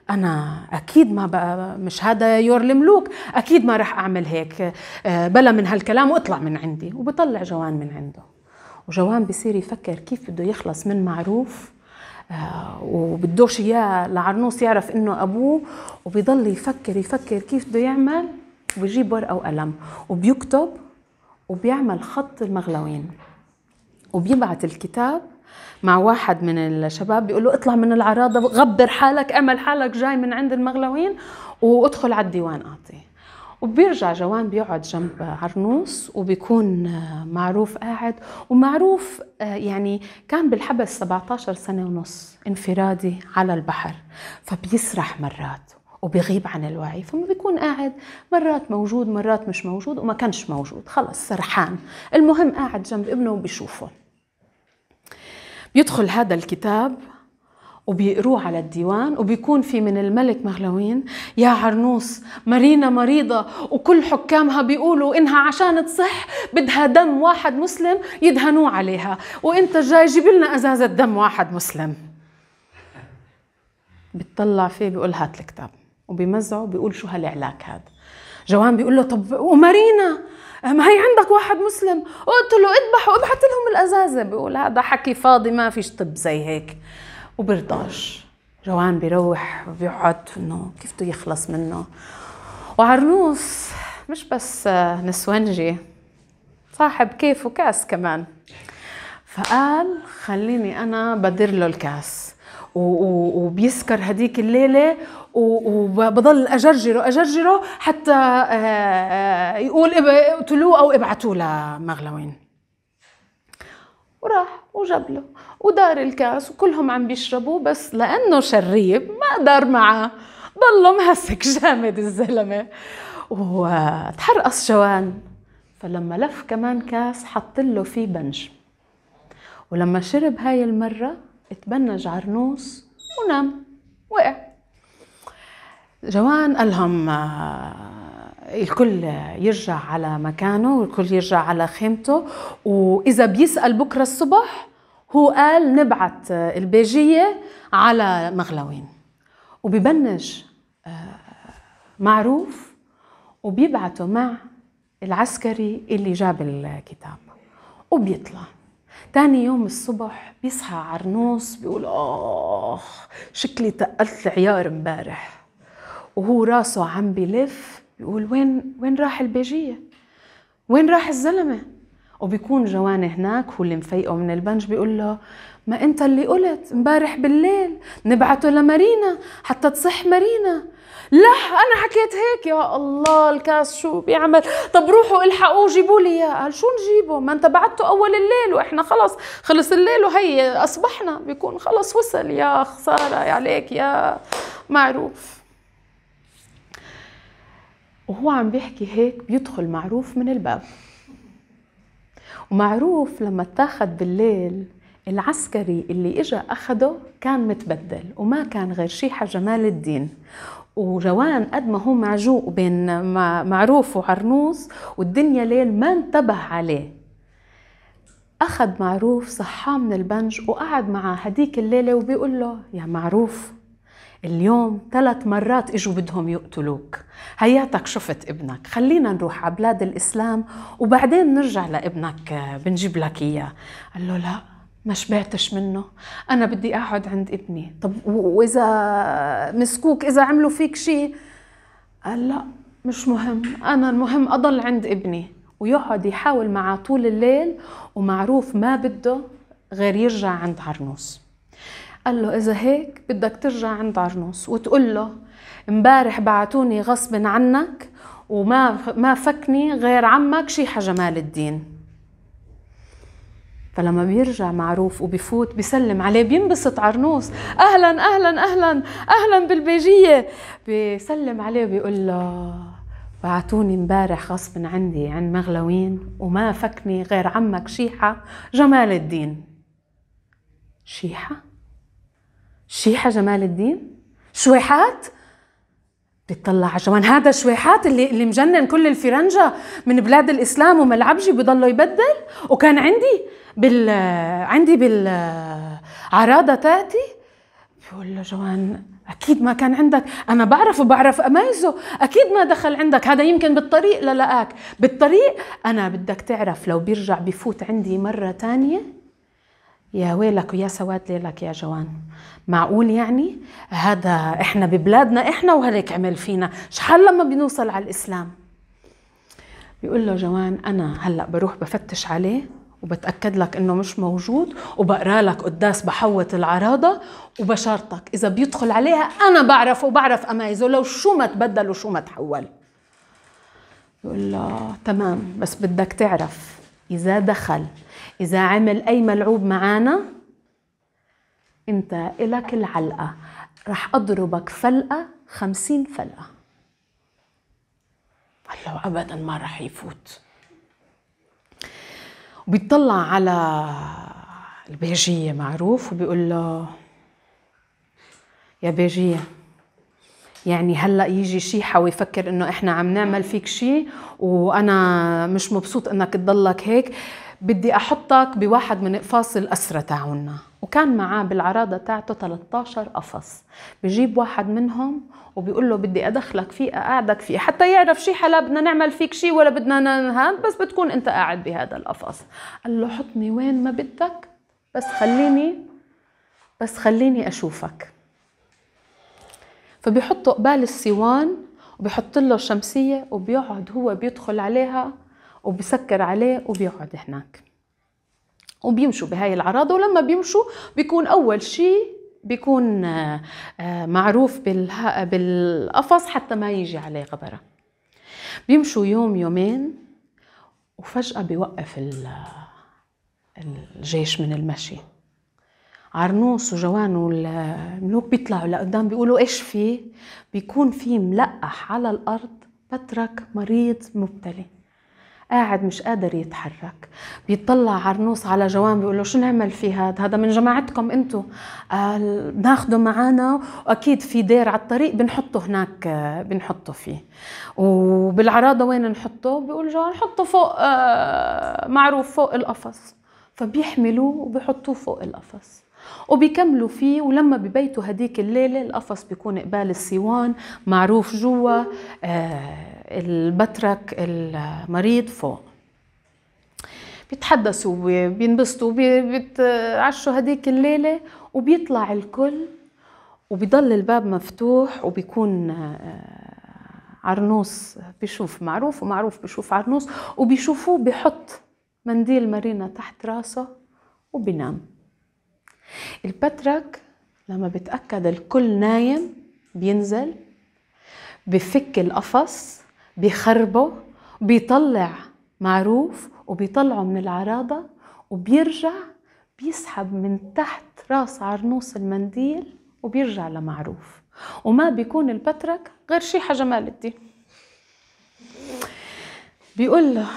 انا اكيد ما بقى مش هذا يور الملوك اكيد ما رح اعمل هيك آه، بلا من هالكلام واطلع من عندي وبطلع جوان من عنده وجوان بصير يفكر كيف بده يخلص من معروف آه وبدوش اياه لعرنوس يعرف انه ابوه وبيضل يفكر يفكر كيف بده يعمل وبيجيب ورقه وقلم وبيكتب وبيعمل خط المغلوين وبيبعت الكتاب مع واحد من الشباب بيقول له اطلع من العراضه غبر حالك اعمل حالك جاي من عند المغلوين وادخل على الديوان اعطي وبيرجع جوان بيقعد جنب عرنوس وبيكون آه، معروف قاعد ومعروف آه، يعني كان بالحبس 17 سنة ونص انفرادي على البحر فبيسرح مرات وبيغيب عن الوعي فما بيكون قاعد مرات موجود مرات مش موجود وما كانش موجود خلص سرحان المهم قاعد جنب ابنه وبيشوفه بيدخل هذا الكتاب وبيقروه على الديوان وبيكون في من الملك مغلوين يا عرنوس مارينا مريضة وكل حكامها بيقولوا إنها عشان تصح بدها دم واحد مسلم يدهنوه عليها وإنت جاي جيب لنا أزازة دم واحد مسلم بتطلع فيه بيقول هات الكتاب وبمزعه بيقول شو هالعلاك هذا جوان بيقول له طب ومارينا ما هي عندك واحد مسلم اقتله اذبحه ابعت لهم الازازه بيقول هذا حكي فاضي ما فيش طب زي هيك وبرضاش جوان بيروح وبيقعد انه كيف بده يخلص منه وعرنوس مش بس نسونجي صاحب كيف وكاس كمان فقال خليني انا بدر له الكاس وبيسكر هديك الليله وبضل اجرجره اجرجره حتى آه، آه، يقول قتلوه او ابعتوه لمغلوين وراح وجاب له ودار الكاس وكلهم عم بيشربوا بس لانه شريب ما دار معاه ضله ماسك جامد الزلمه وتحرقص جوان فلما لف كمان كاس حط له فيه بنج ولما شرب هاي المرة اتبنج عرنوس ونام وقع جوان قال لهم آه، الكل يرجع على مكانه والكل يرجع على خيمته وإذا بيسأل بكرة الصبح هو قال نبعت البيجية على مغلوين وبيبنج آه، معروف وبيبعته مع العسكري اللي جاب الكتاب وبيطلع تاني يوم الصبح بيصحى عرنوس بيقول اخ شكلي تقلت العيار امبارح وهو راسه عم بلف بيقول وين وين راح البيجيه وين راح الزلمه وبيكون جوان هناك هو اللي مفيقه من البنج بيقول له ما انت اللي قلت امبارح بالليل نبعته لمارينا حتى تصح مارينا لا انا حكيت هيك يا الله الكاس شو بيعمل طب روحوا الحقوه جيبوا لي اياه قال شو نجيبه ما انت بعته اول الليل واحنا خلص خلص الليل وهي اصبحنا بيكون خلص وصل يا خساره عليك يا معروف وهو عم بيحكي هيك بيدخل معروف من الباب ومعروف لما اتاخد بالليل العسكري اللي اجى اخده كان متبدل وما كان غير شيحة جمال الدين وجوان قد ما هو معجوق بين معروف وعرنوس والدنيا ليل ما انتبه عليه أخذ معروف صحاه من البنج وقعد معاه هديك الليلة وبيقول له يا معروف اليوم ثلاث مرات اجوا بدهم يقتلوك هياتك شفت ابنك خلينا نروح على بلاد الاسلام وبعدين نرجع لابنك آه، بنجيب لك اياه قال له لا ما شبعتش منه انا بدي اقعد عند ابني طب واذا مسكوك اذا عملوا فيك شيء قال لا مش مهم انا المهم اضل عند ابني ويقعد يحاول معه طول الليل ومعروف ما بده غير يرجع عند عرنوس قال له إذا هيك بدك ترجع عند عرنوس وتقول له امبارح بعتوني غصب عنك وما ما فكني غير عمك شيحة جمال الدين فلما بيرجع معروف وبفوت بيسلم عليه بينبسط عرنوس اهلا اهلا اهلا اهلا بالبيجيه بيسلم عليه وبيقول له بعتوني امبارح غصب عندي عند مغلوين وما فكني غير عمك شيحه جمال الدين شيحه شيحة جمال الدين شويحات بتطلع على جوان هذا شويحات اللي اللي مجنن كل الفرنجة من بلاد الإسلام وملعبجي بضلوا يبدل وكان عندي بال عندي بالعراضة تاتي بقول له جوان أكيد ما كان عندك أنا بعرف وبعرف أميزه أكيد ما دخل عندك هذا يمكن بالطريق للاقاك بالطريق أنا بدك تعرف لو بيرجع بفوت عندي مرة تانية يا ويلك ويا سواد ليلك يا جوان معقول يعني هذا احنا ببلادنا احنا وهيك عمل فينا شحال لما بنوصل على الاسلام بيقول له جوان انا هلا بروح بفتش عليه وبتاكد لك انه مش موجود وبقرا لك قداس بحوط العراضه وبشرطك اذا بيدخل عليها انا بعرف وبعرف اميزه لو شو ما تبدل وشو ما تحول بيقول له تمام بس بدك تعرف اذا دخل إذا عمل أي ملعوب معانا أنت إلك العلقة رح أضربك فلقة خمسين فلقة هلا أبدا ما رح يفوت وبيطلع على البيجية معروف وبيقول له يا بيجية يعني هلا يجي شيحة ويفكر انه احنا عم نعمل فيك شيء وانا مش مبسوط انك تضلك هيك بدي احطك بواحد من اقفاص الاسرة تاعنا وكان معاه بالعراضة تاعته 13 قفص بجيب واحد منهم وبيقول له بدي ادخلك فيه اقعدك فيه حتى يعرف شي حلا بدنا نعمل فيك شي ولا بدنا ننهان بس بتكون انت قاعد بهذا القفص قال له حطني وين ما بدك بس خليني بس خليني اشوفك فبيحطوا قبال السيوان وبيحط له شمسية وبيقعد هو بيدخل عليها وبسكر عليه وبيقعد هناك وبيمشوا بهاي العراضة ولما بيمشوا بيكون أول شيء بيكون آه، آه، معروف بالقفص حتى ما يجي عليه غبرة بيمشوا يوم يومين وفجأة بيوقف الجيش من المشي عرنوس وجوان والملوك بيطلعوا لقدام بيقولوا ايش في بيكون في ملقح على الارض بترك مريض مبتلي قاعد مش قادر يتحرك بيطلع عرنوس على جوان بيقول له شو نعمل في هذا هذا من جماعتكم انتو قال معنا واكيد في دير على الطريق بنحطه هناك بنحطه فيه وبالعراضه وين نحطه بيقول جوان حطه فوق آه، معروف فوق القفص فبيحملوه وبيحطوه فوق القفص وبيكملوا فيه ولما ببيتوا هديك الليله القفص بيكون قبال السيوان معروف جوا آه، البترك المريض فوق بيتحدثوا بينبسطوا وبيتعشوا هديك الليله وبيطلع الكل وبيضل الباب مفتوح وبيكون آه، عرنوس بيشوف معروف ومعروف بيشوف عرنوس وبيشوفوه بيحط منديل مارينا تحت راسه وبينام البترك لما بتأكد الكل نايم بينزل بفك القفص بخربه بيطلع معروف وبيطلعه من العراضة وبيرجع بيسحب من تحت راس عرنوس المنديل وبيرجع لمعروف وما بيكون البترك غير شي جمال الدين بيقول له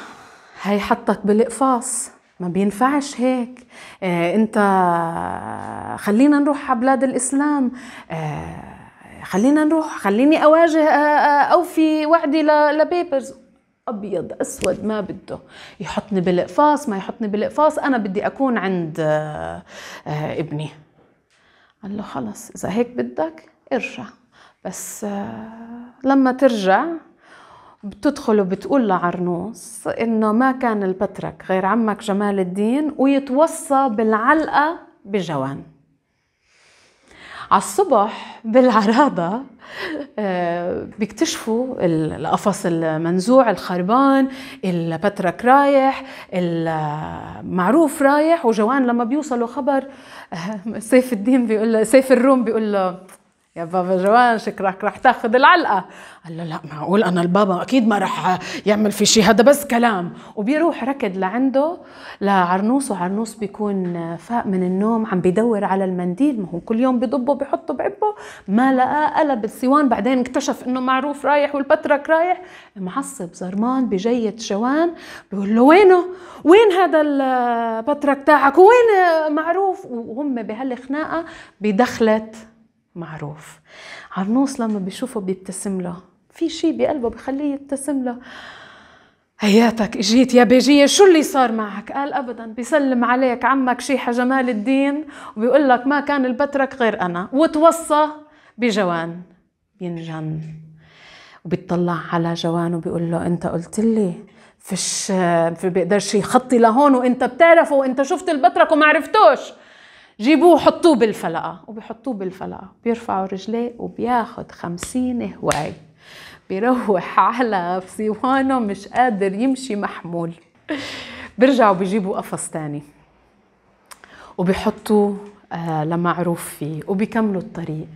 هي حطك بالقفاص ما بينفعش هيك آه انت خلينا نروح على بلاد الاسلام آه خلينا نروح خليني اواجه آه، آه، اوفي وعدي لبيبرز ابيض اسود ما بده يحطني بالقفاص ما يحطني بالقفاص انا بدي اكون عند آه، ابني قال له خلص اذا هيك بدك ارجع بس لما ترجع بتدخل وبتقول لعرنوس انه ما كان البترك غير عمك جمال الدين ويتوصى بالعلقه بجوان على الصبح بالعراضة آه، بيكتشفوا القفص المنزوع الخربان البترك رايح المعروف رايح وجوان لما بيوصلوا خبر آه، سيف الدين بيقول سيف الروم بيقول له يا بابا جوان شكرك رح تاخذ العلقه قال له لا معقول انا البابا اكيد ما رح يعمل في شيء هذا بس كلام وبيروح ركض لعنده لعرنوس وعرنوس بيكون فاق من النوم عم بدور على المنديل ما هو كل يوم بضبه بحطه بعبه ما لقاه قلب السوان بعدين اكتشف انه معروف رايح والبترك رايح معصب زرمان بجية جوان بيقول له وينه وين هذا البترك تاعك وين معروف وهم بهالخناقه بدخلت معروف عرنوس لما بيشوفه بيبتسم له في شيء بقلبه بخليه يبتسم له هياتك اجيت يا بيجيه شو اللي صار معك قال ابدا بيسلم عليك عمك شيحة جمال الدين وبيقول لك ما كان البترك غير انا وتوصى بجوان بينجن وبيطلع على جوان وبيقول له انت قلت لي فش بيقدرش يخطي لهون وانت بتعرفه وانت شفت البترك وما عرفتوش جيبوه وحطوه بالفلقة وبحطوه بالفلقة بيرفعوا رجليه وبياخد خمسين هواي بيروح على صيوانه مش قادر يمشي محمول برجعوا بيجيبوا قفص تاني وبيحطوه آه، لمعروف فيه وبيكملوا الطريق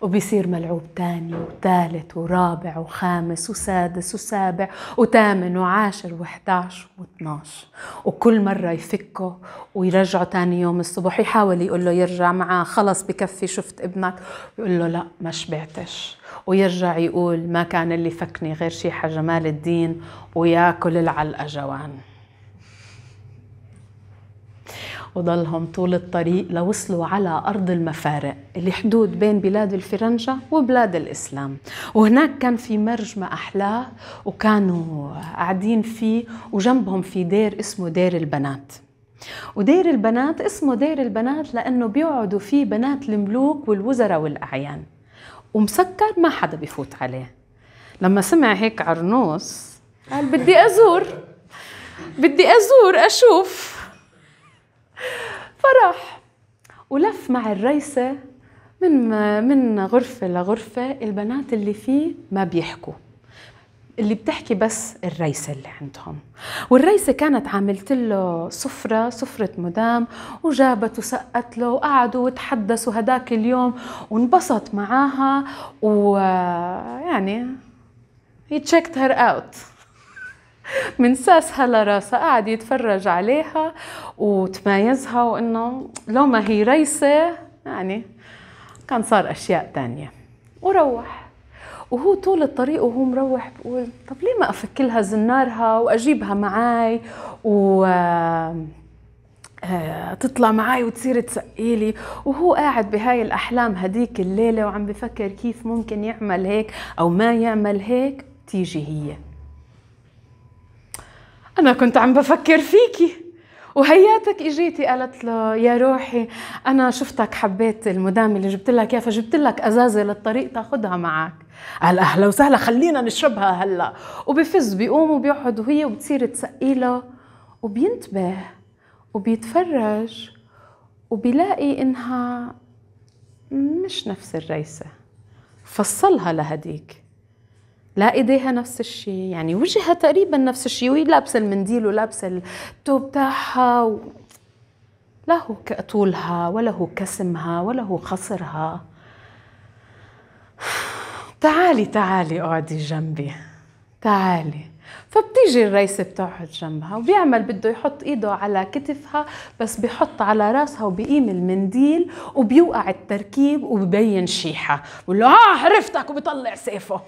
وبيصير ملعوب تاني وثالث ورابع وخامس وسادس وسابع وثامن وعاشر و11 و12 وكل مرة يفكه ويرجعه تاني يوم الصبح يحاول يقول له يرجع معاه خلص بكفي شفت ابنك يقول له لا ما شبعتش ويرجع يقول ما كان اللي فكني غير شي حجمال الدين وياكل العلقة جوان وضلهم طول الطريق لوصلوا على أرض المفارق اللي حدود بين بلاد الفرنجة وبلاد الإسلام وهناك كان في مرج ما أحلاه وكانوا قاعدين فيه وجنبهم في دير اسمه دير البنات ودير البنات اسمه دير البنات لأنه بيقعدوا فيه بنات الملوك والوزراء والأعيان ومسكر ما حدا بيفوت عليه لما سمع هيك عرنوس قال بدي أزور بدي أزور أشوف فراح ولف مع الريسة من من غرفة لغرفة البنات اللي فيه ما بيحكوا اللي بتحكي بس الريسة اللي عندهم والريسة كانت عاملت له سفرة سفرة مدام وجابت وسقت له وقعدوا وتحدثوا هداك اليوم وانبسط معاها ويعني he checked her out من ساسها لراسها قاعد يتفرج عليها وتمايزها وانه لو ما هي ريسه يعني كان صار اشياء تانية وروح وهو طول الطريق وهو مروح بقول طب ليه ما افك لها زنارها واجيبها معي و آه، تطلع معي وتصير تسقي لي وهو قاعد بهاي الأحلام هديك الليلة وعم بفكر كيف ممكن يعمل هيك أو ما يعمل هيك تيجي هي أنا كنت عم بفكر فيكي وهياتك اجيتي قالت له يا روحي انا شفتك حبيت المدام اللي جبت لك اياها فجبت لك ازازه للطريق تاخذها معك قال اهلا وسهلا خلينا نشربها هلا وبفز بيقوم وبيقعد وهي وبتصير تسقي له وبينتبه وبيتفرج وبيلاقي انها مش نفس الريسه فصلها لهديك لا ايديها نفس الشيء يعني وجهها تقريبا نفس الشيء وهي لابسه المنديل ولابسه التوب تاعها و... لا هو طولها ولا هو كسمها ولا هو خصرها تعالي تعالي اقعدي جنبي تعالي فبتيجي الريسة بتقعد جنبها وبيعمل بده يحط ايده على كتفها بس بحط على راسها وبقيم المنديل وبيوقع التركيب وببين شيحة بقول له اه عرفتك وبيطلع سيفه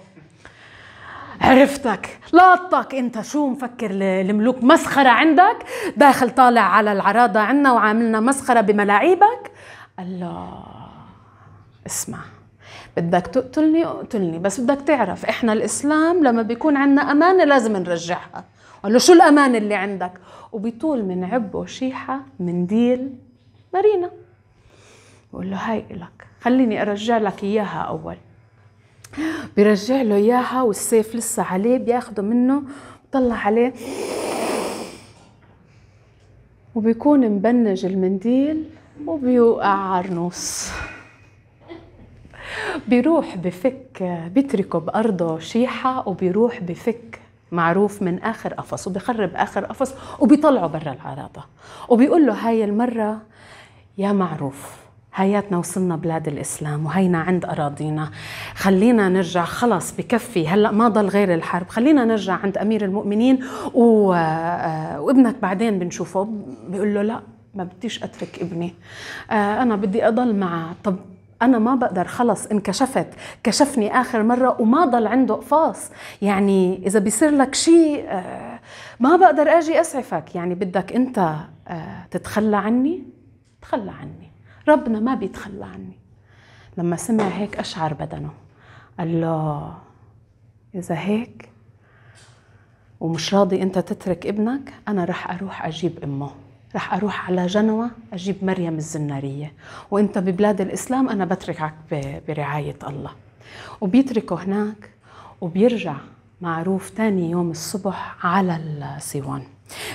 عرفتك لاطك انت شو مفكر الملوك مسخرة عندك داخل طالع على العراضة عنا وعاملنا مسخرة بملاعيبك الله اسمع بدك تقتلني اقتلني بس بدك تعرف احنا الاسلام لما بيكون عندنا امانه لازم نرجعها قال له شو الامانه اللي عندك وبيطول من عبه شيحه منديل مارينا بقول له هاي لك خليني ارجع لك اياها اول بيرجع له اياها والسيف لسه عليه بياخده منه بطلع عليه وبيكون مبنج المنديل وبيوقع عرنوس بيروح بفك بيتركه بأرضه شيحة وبيروح بفك معروف من آخر قفص وبيخرب آخر قفص وبيطلعه برا العرابه وبيقول له هاي المرة يا معروف هياتنا وصلنا بلاد الإسلام وهينا عند أراضينا خلينا نرجع خلص بكفي هلأ ما ضل غير الحرب خلينا نرجع عند أمير المؤمنين و... آه، وابنك بعدين بنشوفه بيقول له لا ما بديش أترك ابني آه، أنا بدي أضل معه طب انا ما بقدر خلص انكشفت كشفني اخر مره وما ضل عنده قفاص يعني اذا بيصير لك شيء آه، ما بقدر اجي اسعفك يعني بدك انت تتخلى عني تخلى عني ربنا ما بيتخلى عني لما سمع هيك أشعر بدنه قال له إذا هيك ومش راضي أنت تترك ابنك أنا رح أروح أجيب أمه رح أروح على جنوة أجيب مريم الزنارية وأنت ببلاد الإسلام أنا بتركك برعاية الله وبيتركه هناك وبيرجع معروف تاني يوم الصبح على السيوان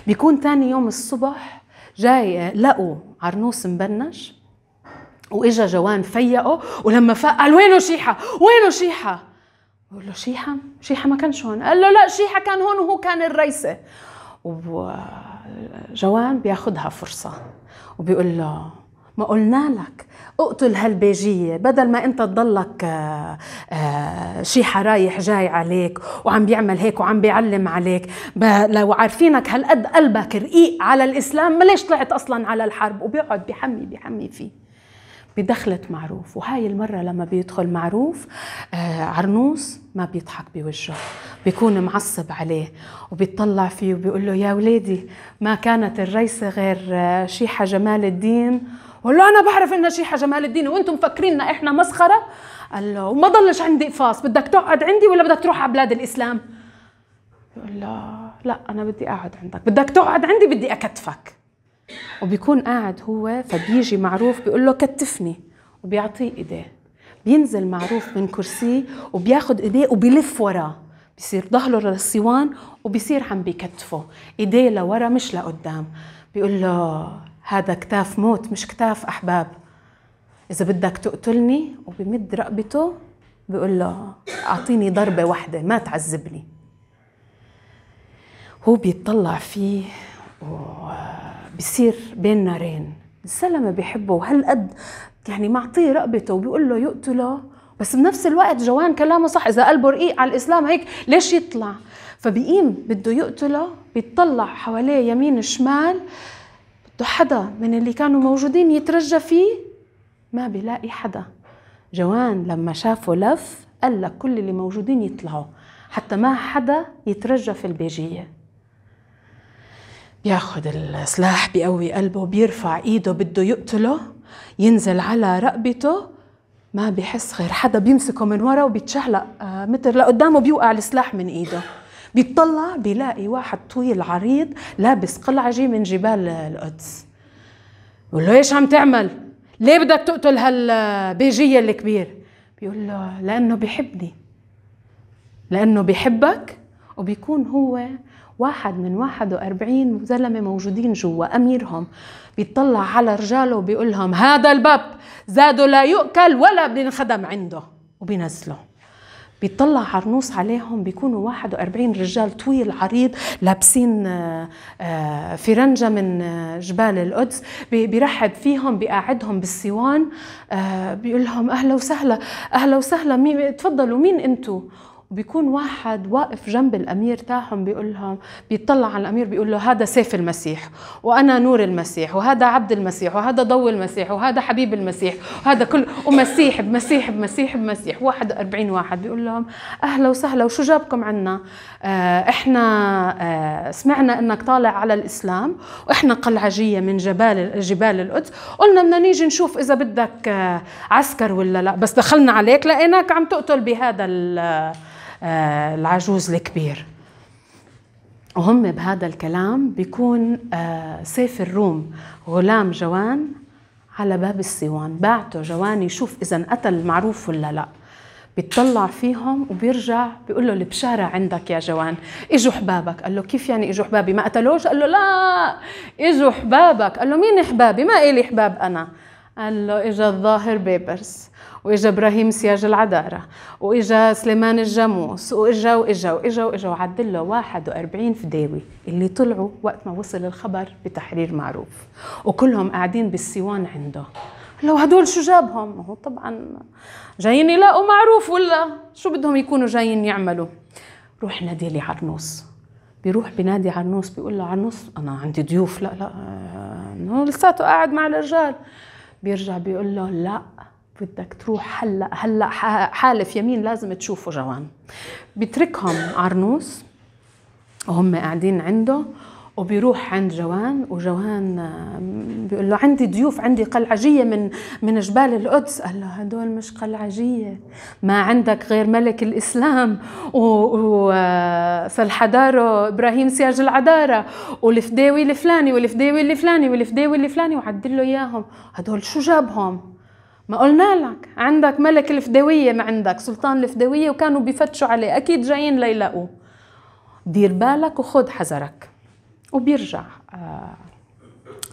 بيكون تاني يوم الصبح جاي لقوا عرنوس مبنش واجا جوان فيقه ولما فاق قال وينه شيحه وينه شيحه بقول له شيحه شيحه ما كانش هون قال له لا شيحه كان هون وهو كان الريسه وجوان بياخدها فرصه وبيقول له ما قلنا لك اقتل هالبيجية بدل ما انت تضلك آه، شيحة رايح جاي عليك وعم بيعمل هيك وعم بيعلم عليك لو عارفينك هالقد قلبك رقيق على الإسلام ما ليش طلعت أصلا على الحرب وبيقعد بيحمي بيحمي فيه بدخلة معروف وهاي المرة لما بيدخل معروف آه، عرنوس ما بيضحك بوجهه بيكون معصب عليه وبيطلع فيه وبيقول له يا ولادي ما كانت الريسة غير آه، شيحة جمال الدين له أنا بعرف إنها شيحة جمال الدين وأنتم مفكريننا إحنا مسخرة قال له وما ضلش عندي قفاص بدك تقعد عندي ولا بدك تروح على بلاد الإسلام يقول له لا أنا بدي أقعد عندك بدك تقعد عندي بدي أكتفك وبيكون قاعد هو فبيجي معروف بيقول له كتفني وبيعطيه ايديه بينزل معروف من كرسيه وبياخد ايديه وبيلف وراه بصير ظهره للصوان وبصير عم بكتفه ايديه لورا مش لقدام بيقول له هذا كتاف موت مش كتاف احباب اذا بدك تقتلني وبمد رقبته بيقول له اعطيني ضربه واحده ما تعذبني هو بيتطلع فيه و... بصير بين نارين الزلمة بحبه وهالقد يعني معطيه رقبته وبيقول له يقتله بس بنفس الوقت جوان كلامه صح إذا قلبه رقيق على الإسلام هيك ليش يطلع فبيقيم بده يقتله بيطلع حواليه يمين شمال بده حدا من اللي كانوا موجودين يترجى فيه ما بيلاقي حدا جوان لما شافه لف قال لك كل اللي موجودين يطلعوا حتى ما حدا يترجى في البيجيه ياخد السلاح بقوي قلبه بيرفع ايده بده يقتله ينزل على رقبته ما بحس غير حدا بيمسكه من ورا وبيتشعلق آه، متر لقدامه بيوقع السلاح من ايده بيطلع بيلاقي واحد طويل عريض لابس قلعجي من جبال القدس بقول له ايش عم تعمل؟ ليه بدك تقتل هالبيجية الكبير؟ بيقول له لأنه بحبني لأنه بحبك وبيكون هو واحد من 41 زلمة موجودين جوا أميرهم بيطلع على رجاله وبيقول لهم هذا الباب زاده لا يؤكل ولا بينخدم عنده وبينزله بيطلع عرنوس عليهم بيكونوا 41 رجال طويل عريض لابسين آه، آه، فرنجة من آه، جبال القدس بيرحب فيهم بيقعدهم بالسيوان بيقول لهم أهلا وسهلا أهلا وسهلا مين تفضلوا مين أنتم بيكون واحد واقف جنب الامير تاعهم بيقول لهم بيطلع على الامير بيقول له هذا سيف المسيح وانا نور المسيح وهذا عبد المسيح وهذا ضوء المسيح وهذا حبيب المسيح وهذا كل ومسيح بمسيح بمسيح بمسيح 41 واحد بيقول لهم اهلا وسهلا وشو جابكم عنا آه، احنا آه، سمعنا انك طالع على الاسلام واحنا قلعجيه من جبال جبال القدس قلنا بدنا نيجي نشوف اذا بدك آه، عسكر ولا لا بس دخلنا عليك لقيناك عم تقتل بهذا ال آه، العجوز الكبير وهم بهذا الكلام بيكون آه، سيف الروم غلام جوان على باب السيوان بعته جوان يشوف إذا انقتل معروف ولا لأ بيتطلع فيهم وبيرجع بيقول له البشارة عندك يا جوان اجوا حبابك قال له كيف يعني اجوا حبابي ما قتلوش قال له لا اجوا حبابك قال له مين حبابي ما إلي حباب أنا قال له اجا الظاهر بيبرس واجا ابراهيم سياج العداره واجا سليمان الجاموس واجا واجا واجا واجا وعدل له 41 فداوي اللي طلعوا وقت ما وصل الخبر بتحرير معروف وكلهم قاعدين بالسيوان عنده لو هدول شو جابهم هو طبعا جايين يلاقوا معروف ولا شو بدهم يكونوا جايين يعملوا روح نادي لي عرنوس بيروح بنادي عرنوس بيقول له عرنوس انا عندي ضيوف لا لا آه، هو لساته قاعد مع الرجال بيرجع بيقول له لا بدك تروح هلا هلا حالف يمين لازم تشوفه جوان بيتركهم عرنوس وهم قاعدين عنده وبيروح عند جوان وجوان بيقول له عندي ضيوف عندي قلعجيه من من جبال القدس قال له هدول مش قلعجيه ما عندك غير ملك الاسلام وفالحداره آه، ابراهيم سياج العداره والفداوي الفلاني والفداوي الفلاني والفداوي الفلاني وعدل له اياهم هدول شو جابهم ما قلنا لك عندك ملك الفداوية ما عندك سلطان الفداوية وكانوا بيفتشوا عليه أكيد جايين ليلاقوه دير بالك وخذ حذرك وبيرجع آه،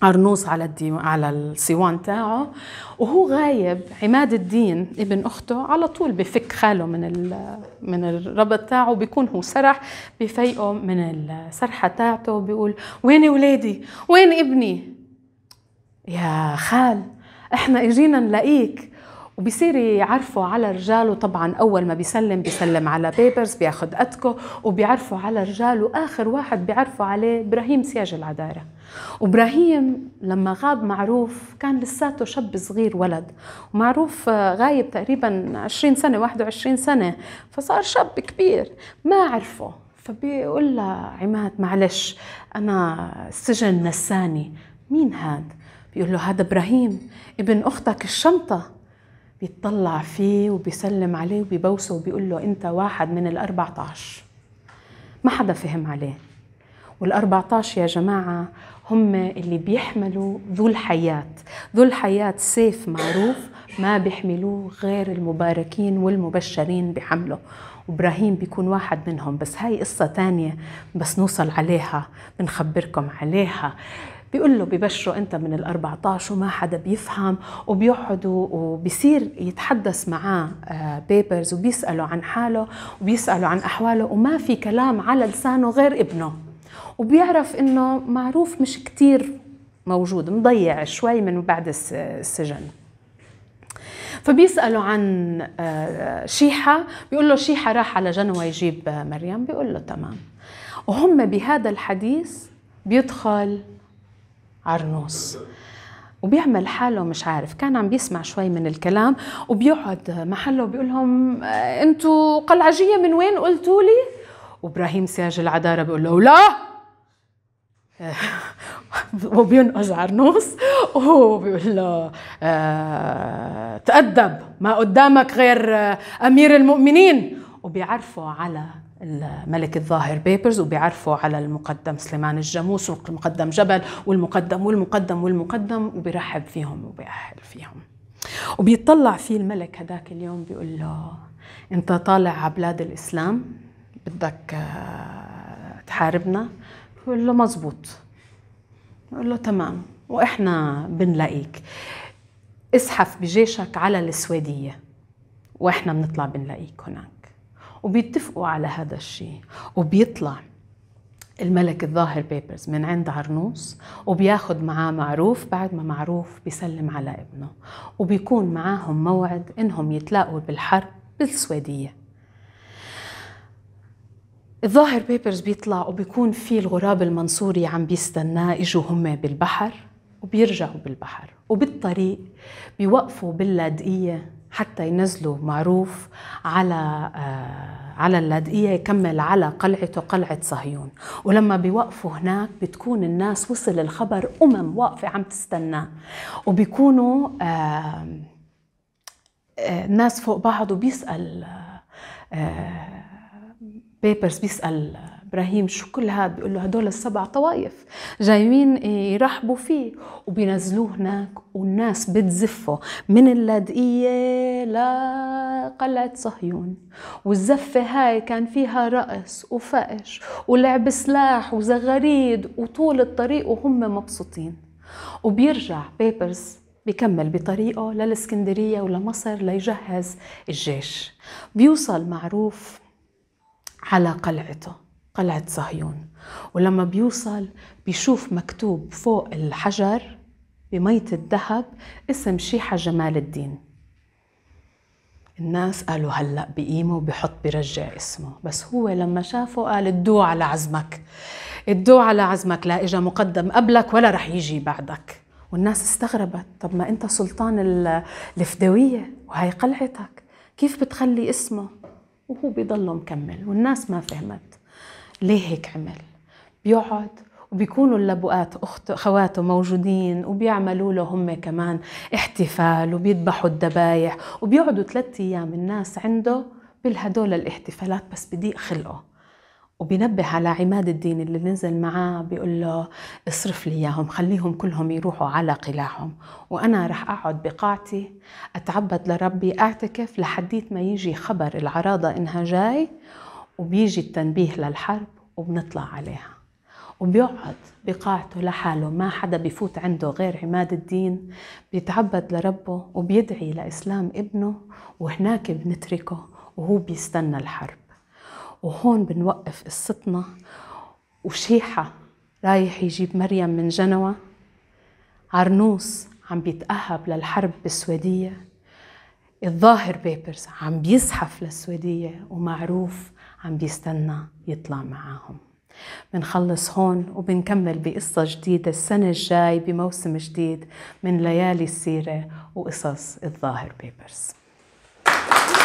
أرنوس على الديو... على السيوان تاعه وهو غايب عماد الدين ابن اخته على طول بفك خاله من ال... من الربط تاعه بيكون هو سرح بفيقه من السرحه تاعته بيقول وين ولادي وين ابني يا خال احنا اجينا نلاقيك وبصير يعرفوا على رجاله طبعا اول ما بيسلم بيسلم على بيبرز بياخذ اتكو وبيعرفوا على رجاله اخر واحد بيعرفوا عليه ابراهيم سياج العداره وابراهيم لما غاب معروف كان لساته شاب صغير ولد ومعروف آه، غايب تقريبا 20 سنه 21 سنه فصار شاب كبير ما عرفه فبيقول لها عماد معلش انا السجن نساني مين هاد بيقول له هذا ابراهيم ابن اختك الشنطه بيطلع فيه وبيسلم عليه وبيبوسه وبيقول له انت واحد من ال14 ما حدا فهم عليه وال14 يا جماعه هم اللي بيحملوا ذو الحياه ذو الحياه سيف معروف ما بيحملوه غير المباركين والمبشرين بحمله وابراهيم بيكون واحد منهم بس هاي قصة ثانيه بس نوصل عليها بنخبركم عليها بيقول له ببشره انت من ال 14 وما حدا بيفهم وبيقعدوا وبيصير يتحدث معاه بيبرز آه، وبيساله عن حاله وبيساله عن احواله وما في كلام على لسانه غير ابنه وبيعرف انه معروف مش كتير موجود مضيع شوي من بعد السجن فبيسأله عن آه، شيحة بيقول له شيحة راح على جنوة يجيب مريم بيقول له تمام وهم بهذا الحديث بيدخل عرنوس وبيعمل حاله مش عارف كان عم بيسمع شوي من الكلام وبيقعد محله وبيقول لهم آه، انتوا قلعجية من وين قلتوا لي وابراهيم سياج العدارة بيقول له لا وبينقذ عرنوس وبيقول له آه، تأدب ما قدامك غير آه، أمير المؤمنين وبيعرفوا على الملك الظاهر بيبرز وبيعرفوا على المقدم سليمان الجاموس والمقدم جبل والمقدم والمقدم والمقدم وبيرحب فيهم وبيأهل فيهم وبيطلع فيه الملك هداك اليوم بيقول له انت طالع على بلاد الاسلام بدك آه، تحاربنا بيقول له مزبوط بيقول له تمام واحنا بنلاقيك اسحف بجيشك على السويديه واحنا بنطلع بنلاقيك هناك وبيتفقوا على هذا الشيء وبيطلع الملك الظاهر بيبرز من عند عرنوس وبياخد معاه معروف بعد ما معروف بيسلم على ابنه وبيكون معاهم موعد انهم يتلاقوا بالحرب بالسويدية الظاهر بيبرز بيطلع وبيكون في الغراب المنصوري عم بيستناه اجوا هم بالبحر وبيرجعوا بالبحر وبالطريق بيوقفوا باللاذقية حتى ينزلوا معروف على آه، على اللاذقيه يكمل على قلعته قلعه صهيون ولما بيوقفوا هناك بتكون الناس وصل الخبر امم واقفه عم تستناه وبيكونوا الناس آه، آه، فوق بعض وبيسال بيبرز بيسال ابراهيم شو كل هاد بيقول له هدول السبع طوائف جايين يرحبوا فيه وبينزلوه هناك والناس بتزفه من اللاذقيه لقلعه صهيون والزفه هاي كان فيها رقص وفقش ولعب سلاح وزغاريد وطول الطريق وهم مبسوطين وبيرجع بيبرز بيكمل بطريقه للاسكندرية ولمصر ليجهز الجيش بيوصل معروف على قلعته قلعة صهيون ولما بيوصل بيشوف مكتوب فوق الحجر بمية الذهب اسم شيحة جمال الدين الناس قالوا هلأ بقيمه وبحط برجع اسمه بس هو لما شافه قال ادو على عزمك ادو على عزمك لا إجا مقدم قبلك ولا رح يجي بعدك والناس استغربت طب ما أنت سلطان الفدوية وهي قلعتك كيف بتخلي اسمه وهو بيضل مكمل والناس ما فهمت ليه هيك عمل بيقعد وبيكونوا اللبؤات أخت خواته موجودين وبيعملوا له هم كمان احتفال وبيذبحوا الذبايح وبيقعدوا ثلاثة أيام الناس عنده بالهدول الاحتفالات بس بضيق خلقه وبينبه على عماد الدين اللي نزل معاه بيقول له اصرف لي اياهم خليهم كلهم يروحوا على قلاعهم وانا رح اقعد بقاعتي اتعبد لربي اعتكف لحديت ما يجي خبر العراضه انها جاي وبيجي التنبيه للحرب وبنطلع عليها وبيقعد بقاعته لحاله ما حدا بفوت عنده غير عماد الدين بيتعبد لربه وبيدعي لإسلام ابنه وهناك بنتركه وهو بيستنى الحرب وهون بنوقف قصتنا وشيحة رايح يجيب مريم من جنوة عرنوس عم بيتأهب للحرب بالسويدية الظاهر بيبرز عم بيزحف للسويدية ومعروف عم بيستنى يطلع معاهم بنخلص هون وبنكمل بقصة جديدة السنة الجاي بموسم جديد من ليالي السيرة وقصص الظاهر بيبرز